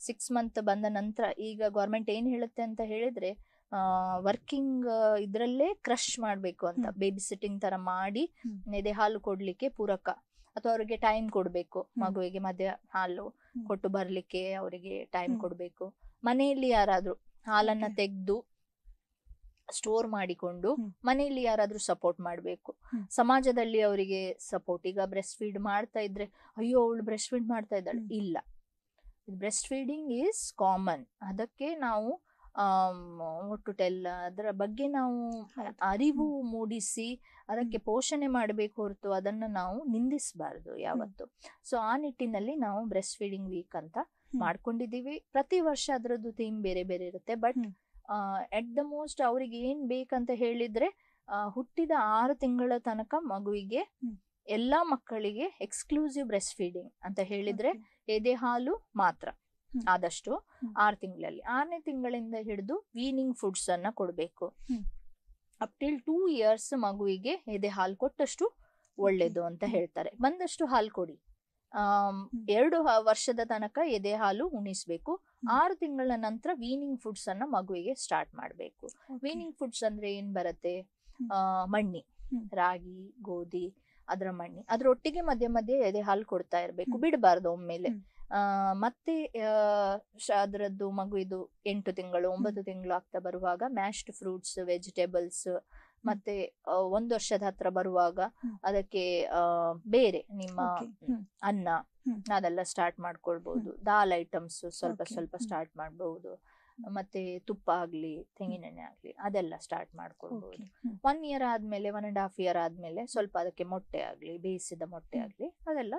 [SPEAKER 1] ಸಿಕ್ಸ್ ಮಂತ್ ಬಂದ ನಂತರ ಈಗ ಗೌರ್ಮೆಂಟ್ ಏನ್ ಹೇಳುತ್ತೆ ಅಂತ ಹೇಳಿದ್ರೆ ವರ್ಕಿಂಗ್ ಇದ್ರಲ್ಲೇ ಕ್ರಶ್ ಮಾಡಬೇಕು ಅಂತ ಬೇಬಿ ಸಿಟ್ಟಿಂಗ್ ತರ ಮಾಡಿ ಎದೆ ಹಾಲು ಕೊಡ್ಲಿಕ್ಕೆ ಪೂರಕ ಅಥವಾ ಅವರಿಗೆ ಟೈಮ್ ಕೊಡ್ಬೇಕು ಮಗುವಿಗೆ ಮಧ್ಯ ಹಾಲು ಕೊಟ್ಟು ಬರ್ಲಿಕ್ಕೆ ಅವರಿಗೆ ಟೈಮ್ ಕೊಡ್ಬೇಕು ಮನೆಯಲ್ಲಿ ಯಾರಾದ್ರೂ ಹಾಲನ್ನ ತೆಗೆದು ಸ್ಟೋರ್ ಮಾಡಿಕೊಂಡು ಮನೆಯಲ್ಲಿ ಯಾರಾದ್ರೂ ಸಪೋರ್ಟ್ ಮಾಡಬೇಕು ಸಮಾಜದಲ್ಲಿ ಅವರಿಗೆ ಸಪೋರ್ಟ್ ಈಗ ಬ್ರೆಸ್ಟ್ ಫೀಡ್ ಮಾಡ್ತಾ ಇದ್ರೆ ಅಯ್ಯೋ ಅವ್ಳು ಬ್ರೆಸ್ಟ್ ಫೀಡ್ ಮಾಡ್ತಾ ಇದ್ದಾಳೆ ಇಲ್ಲ ಬ್ರೆಸ್ಟ್ ಫೀಡಿಂಗ್ ಈಸ್ ಕಾಮನ್ ಅದಕ್ಕೆ ನಾವು ಒಟ್ಟು ಟೆಲ್ ಅದರ ಬಗ್ಗೆ ನಾವು ಅರಿವು ಮೂಡಿಸಿ ಅದಕ್ಕೆ ಪೋಷಣೆ ಮಾಡಬೇಕು ಹೊರತು ಅದನ್ನು ನಾವು ನಿಂದಿಸಬಾರ್ದು ಯಾವತ್ತು ಸೊ ಆ ನಿಟ್ಟಿನಲ್ಲಿ ನಾವು ಬ್ರೆಸ್ಟ್ ಫೀಡಿಂಗ್ ವೀಕ್ ಅಂತ ಮಾಡ್ಕೊಂಡಿದ್ದೀವಿ ಪ್ರತಿ ವರ್ಷ ಅದರದ್ದು ಥೀಮ್ ಬೇರೆ ಬೇರೆ ಇರುತ್ತೆ ಬಟ್ ಅಟ್ ದ ಮೋಸ್ಟ್ ಅವ್ರಿಗೆ ಏನ್ ಬೇಕಂತ ಹೇಳಿದ್ರೆ ಹುಟ್ಟಿದ ಆರು ತಿಂಗಳ ತನಕ ಮಗುವಿಗೆ ಎಲ್ಲಾ ಮಕ್ಕಳಿಗೆ ಎಕ್ಸ್ಕ್ಲೂಸಿವ್ ಬ್ರೆಸ್ಟ್ ಫೀಡಿಂಗ್ ಅಂತ ಹೇಳಿದ್ರೆ ಎದೆ ಹಾಲು ಮಾತ್ರ ಆದಷ್ಟು ಆರು ತಿಂಗಳಲ್ಲಿ ಆರನೇ ತಿಂಗಳಿಂದ ಹಿಡಿದು ವೀನಿಂಗ್ ಫುಡ್ಸ್ ಅನ್ನ ಕೊಡ್ಬೇಕು ಅಪ್ ಟಿಲ್ ಟೂ ಇಯರ್ಸ್ ಮಗುವಿಗೆ ಎದೆ ಹಾಲು ಕೊಟ್ಟಷ್ಟು ಒಳ್ಳೇದು ಅಂತ ಹೇಳ್ತಾರೆ ಬಂದಷ್ಟು ಹಾಲು ಕೊಡಿ ಎರಡು ವರ್ಷದ ತನಕ ಎದೆ ಹಾಲು ಉಣಿಸ್ಬೇಕು ಆರು ತಿಂಗಳ ನಂತರ ವೀನಿಂಗ್ ಫುಡ್ಸ್ ಅನ್ನ ಮಗುವಿಗೆ ಸ್ಟಾರ್ಟ್ ಮಾಡಬೇಕು ವೀನಿಂಗ್ ಫುಡ್ಸ್ ಅಂದ್ರೆ ಏನ್ ಬರುತ್ತೆ ಮಣ್ಣಿ ರಾಗಿ ಗೋಧಿ ಅದರ ಮಣ್ಣಿ ಅದ್ರೊಟ್ಟಿಗೆ ಮಧ್ಯೆ ಮಧ್ಯೆ ಎದೆ ಹಾಲು ಕೊಡ್ತಾ ಇರಬೇಕು ಬಿಡಬಾರ್ದು ಒಮ್ಮೆಲೆ ಮತ್ತೆ ಅದರದ್ದು ಇದು ಎಂಟು ತಿಂಗಳು ಒಂಬತ್ತು ತಿಂಗಳು ಆಗ್ತಾ ಬರುವಾಗ ಮ್ಯಾಶ್ಡ್ ಫ್ರೂಟ್ಸ್ ವೆಜಿಟೇಬಲ್ಸ್ ಮತ್ತೆ ಒಂದು ವರ್ಷದ ಹತ್ರ ಬರುವಾಗ ಅದಕ್ಕೆ ಬೇರೆ ನಿಮ್ಮ ಅನ್ನ ಅದೆಲ್ಲ ಸ್ಟಾರ್ಟ್ ಮಾಡ್ಕೊಳ್ಬಹುದು ದಾಲ್ ಐಟಮ್ಸ್ ಸ್ವಲ್ಪ ಸ್ವಲ್ಪ ಸ್ಟಾರ್ಟ್ ಮಾಡಬಹುದು ಮತ್ತೆ ತುಪ್ಪ ಆಗ್ಲಿ ತೆಂಗಿನೆಣ್ಣೆ ಆಗ್ಲಿ ಅದೆಲ್ಲ ಸ್ಟಾರ್ಟ್ ಮಾಡ್ಕೊಳ್ಬಹುದು ಒನ್ ಇಯರ್ ಆದ್ಮೇಲೆ ಒನ್ ಅಂಡ್ ಹಾಫ್ ಇಯರ್ ಆದ್ಮೇಲೆ ಸ್ವಲ್ಪ ಅದಕ್ಕೆ ಮೊಟ್ಟೆ ಆಗ್ಲಿ ಬೇಯಿಸಿದ ಮೊಟ್ಟೆ ಆಗ್ಲಿ ಅದೆಲ್ಲ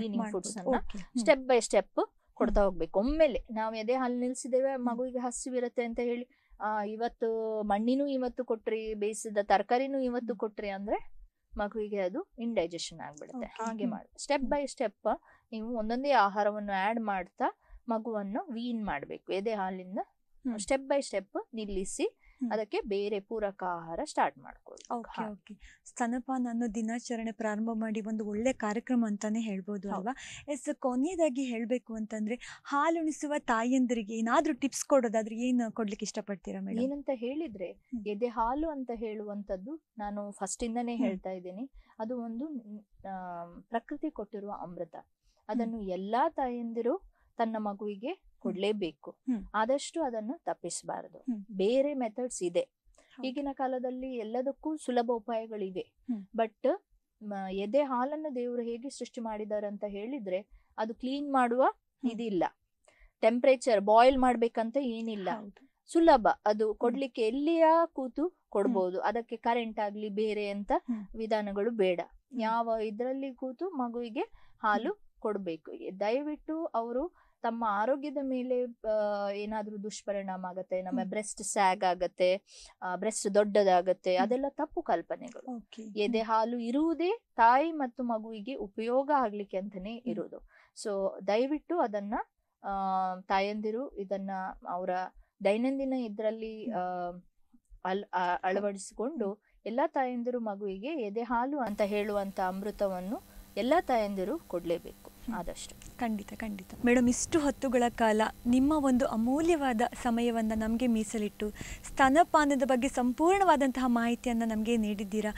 [SPEAKER 1] ಮೀನಿಂಗ್ ಫುಡ್ಸ್ ಅನ್ನ ಸ್ಟೆಪ್ ಬೈ ಸ್ಟೆಪ್ ಕೊಡ್ತಾ ಹೋಗ್ಬೇಕು ಒಮ್ಮೆಲೆ ನಾವು ಎದೆ ಹಾಲು ನಿಲ್ಸಿದ್ದೇವೆ ಮಗುವಿಗೆ ಹಸಿವಿರುತ್ತೆ ಅಂತ ಹೇಳಿ ಆ ಇವತ್ತು ಮಣ್ಣಿನೂ ಇವತ್ತು ಕೊಟ್ರಿ ಬೇಯಿಸಿದ ತರಕಾರಿನೂ ಇವತ್ತು ಕೊಟ್ರಿ ಅಂದ್ರೆ ಮಗುವಿಗೆ ಅದು ಇಂಡೈಜೆಷನ್ ಆಗ್ಬಿಡುತ್ತೆ ಹಾಗೆ ಮಾಡಿ ಸ್ಟೆಪ್ ಬೈ ಸ್ಟೆಪ್ ನೀವು ಒಂದೊಂದೇ ಆಹಾರವನ್ನು ಆಡ್ ಮಾಡ್ತಾ ಮಗುವನ್ನು ವೀನ್ ಮಾಡಬೇಕು ಎದೆ
[SPEAKER 2] ಹಾಲಿಂದ ಸ್ಟೆಪ್ ಬೈ ಸ್ಟೆಪ್ ನಿಲ್ಲಿಸಿ ಅದಕ್ಕೆ ಬೇರೆ ಪೂರಕ ಆಹಾರ ಸ್ಟಾರ್ಟ್ ಮಾಡ್ಕೊಳ್ಳಿ ಸ್ತನಪಾನ ಅನ್ನೋ ದಿನಾಚರಣೆ ಪ್ರಾರಂಭ ಮಾಡಿ ಒಂದು ಒಳ್ಳೆ ಕಾರ್ಯಕ್ರಮ ಅಂತಾನೆ ಹೇಳ್ಬೋದು ಅಲ್ವಾ ಎಸ್ ಕೊನೆಯದಾಗಿ ಹೇಳಬೇಕು ಅಂತಂದ್ರೆ ಹಾಲುಣಿಸುವ ತಾಯಂದರಿಗೆ ಏನಾದ್ರೂ ಟಿಪ್ಸ್ ಕೊಡೋದಾದ್ರೆ ಏನು ಕೊಡ್ಲಿಕ್ಕೆ ಇಷ್ಟಪಡ್ತೀರಾ ಮೇಡಮ್ ಏನಂತ
[SPEAKER 1] ಹೇಳಿದ್ರೆ ಎದೆ ಹಾಲು ಅಂತ ಹೇಳುವಂತದ್ದು ನಾನು ಫಸ್ಟ್ ಇಂದಾನೆ ಹೇಳ್ತಾ ಇದ್ದೀನಿ ಅದು ಒಂದು ಪ್ರಕೃತಿ ಕೊಟ್ಟಿರುವ ಅಮೃತ ಅದನ್ನು ಎಲ್ಲಾ ತಾಯಂದಿರು ತನ್ನ ಮಗುವಿಗೆ ಕೊಡ್ಲೇಬೇಕು ಆದಷ್ಟು ಅದನ್ನು ತಪ್ಪಿಸಬಾರದು ಬೇರೆ ಮೆಥಡ್ಸ್ ಇದೆ ಈಗಿನ ಕಾಲದಲ್ಲಿ ಎಲ್ಲದಕ್ಕೂ ಸುಲಭ ಉಪಾಯಗಳಿವೆ ಬಟ್ ಎದೆ ಹಾಲನ್ನು ದೇವರು ಹೇಗೆ ಸೃಷ್ಟಿ ಮಾಡಿದ್ದಾರೆ ಅಂತ ಹೇಳಿದ್ರೆ ಅದು ಕ್ಲೀನ್ ಮಾಡುವ ಇದಿಲ್ಲ ಟೆಂಪರೇಚರ್ ಬಾಯ್ಲ್ ಮಾಡ್ಬೇಕಂತ ಏನಿಲ್ಲ ಸುಲಭ ಅದು ಕೊಡ್ಲಿಕ್ಕೆ ಎಲ್ಲಿಯ ಕೂತು ಕೊಡ್ಬೋದು ಅದಕ್ಕೆ ಕರೆಂಟ್ ಆಗ್ಲಿ ಬೇರೆ ಅಂತ ವಿಧಾನಗಳು ಬೇಡ ಯಾವ ಇದರಲ್ಲಿ ಕೂತು ಮಗುವಿಗೆ ಹಾಲು ಕೊಡ್ಬೇಕು ದಯವಿಟ್ಟು ಅವರು ತಮ್ಮ ಆರೋಗ್ಯದ ಮೇಲೆ ಏನಾದ್ರೂ ದುಷ್ಪರಿಣಾಮ ಆಗುತ್ತೆ ನಮ್ಮ ಬ್ರೆಸ್ಟ್ ಸ್ಯಾಗ್ ಆಗತ್ತೆ ಬ್ರೆಸ್ಟ್ ದೊಡ್ಡದಾಗತ್ತೆ ಅದೆಲ್ಲ ತಪ್ಪು ಕಲ್ಪನೆಗಳು ಎದೆ ಹಾಲು ಇರುವುದೇ ತಾಯಿ ಮತ್ತು ಮಗುವಿಗೆ ಉಪಯೋಗ ಆಗ್ಲಿಕ್ಕೆ ಅಂತಾನೆ ಇರೋದು ಸೊ ದಯವಿಟ್ಟು ಅದನ್ನ ತಾಯಂದಿರು ಇದನ್ನ ಅವರ ದೈನಂದಿನ ಇದ್ರಲ್ಲಿ ಅಲ್ ಅಳವಡಿಸಿಕೊಂಡು ಎಲ್ಲಾ ತಾಯಂದಿರು ಮಗುವಿಗೆ ಎದೆ ಹಾಲು ಅಂತ ಹೇಳುವಂತ ಅಮೃತವನ್ನು ಎಲ್ಲಾ ತಾಯಂದಿರು ಕೊಡ್ಲೇಬೇಕು ಆದಷ್ಟು
[SPEAKER 2] ಖಂಡಿತ ಖಂಡಿತ ಮೇಡಮ್ ಇಷ್ಟು ಹತ್ತುಗಳ ಕಾಲ ನಿಮ್ಮ ಒಂದು ಅಮೂಲ್ಯವಾದ ಸಮಯವನ್ನು ನಮಗೆ ಮೀಸಲಿಟ್ಟು ಸ್ತನಪಾನದ ಬಗ್ಗೆ ಸಂಪೂರ್ಣವಾದಂತಹ ಮಾಹಿತಿಯನ್ನು ನಮಗೆ ನೀಡಿದ್ದೀರಾ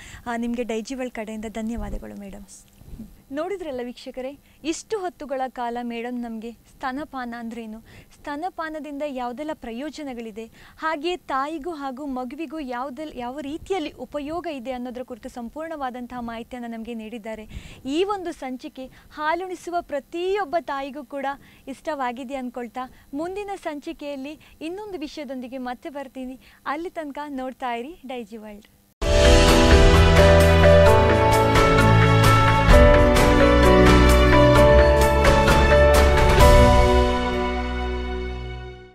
[SPEAKER 2] ನಿಮಗೆ ಡೈಜಿವಲ್ ಕಡೆಯಿಂದ ಧನ್ಯವಾದಗಳು ಮೇಡಮ್ ನೋಡಿದ್ರಲ್ಲ ವೀಕ್ಷಕರೇ ಇಷ್ಟು ಹೊತ್ತುಗಳ ಕಾಲ ಮೇಡಮ್ ನಮಗೆ ಸ್ತನಪಾನ ಅಂದ್ರೇನು ಸ್ತನಪಾನದಿಂದ ಯಾವುದೆಲ್ಲ ಪ್ರಯೋಜನಗಳಿದೆ ಹಾಗೆಯೇ ತಾಯಿಗೂ ಹಾಗೂ ಮಗುವಿಗೂ ಯಾವುದೆಲ್ಲ ಯಾವ ರೀತಿಯಲ್ಲಿ ಉಪಯೋಗ ಇದೆ ಅನ್ನೋದರ ಕುರಿತು ಸಂಪೂರ್ಣವಾದಂತಹ ಮಾಹಿತಿಯನ್ನು ನಮಗೆ ನೀಡಿದ್ದಾರೆ ಈ ಒಂದು ಸಂಚಿಕೆ ಹಾಲುಣಿಸುವ ಪ್ರತಿಯೊಬ್ಬ ತಾಯಿಗೂ ಕೂಡ ಇಷ್ಟವಾಗಿದೆ ಅಂದ್ಕೊಳ್ತಾ ಮುಂದಿನ ಸಂಚಿಕೆಯಲ್ಲಿ ಇನ್ನೊಂದು ವಿಷಯದೊಂದಿಗೆ ಮತ್ತೆ ಬರ್ತೀನಿ ಅಲ್ಲಿ ತನಕ ನೋಡ್ತಾ ಇರಿ ಡೈಜಿ ವರ್ಲ್ಡ್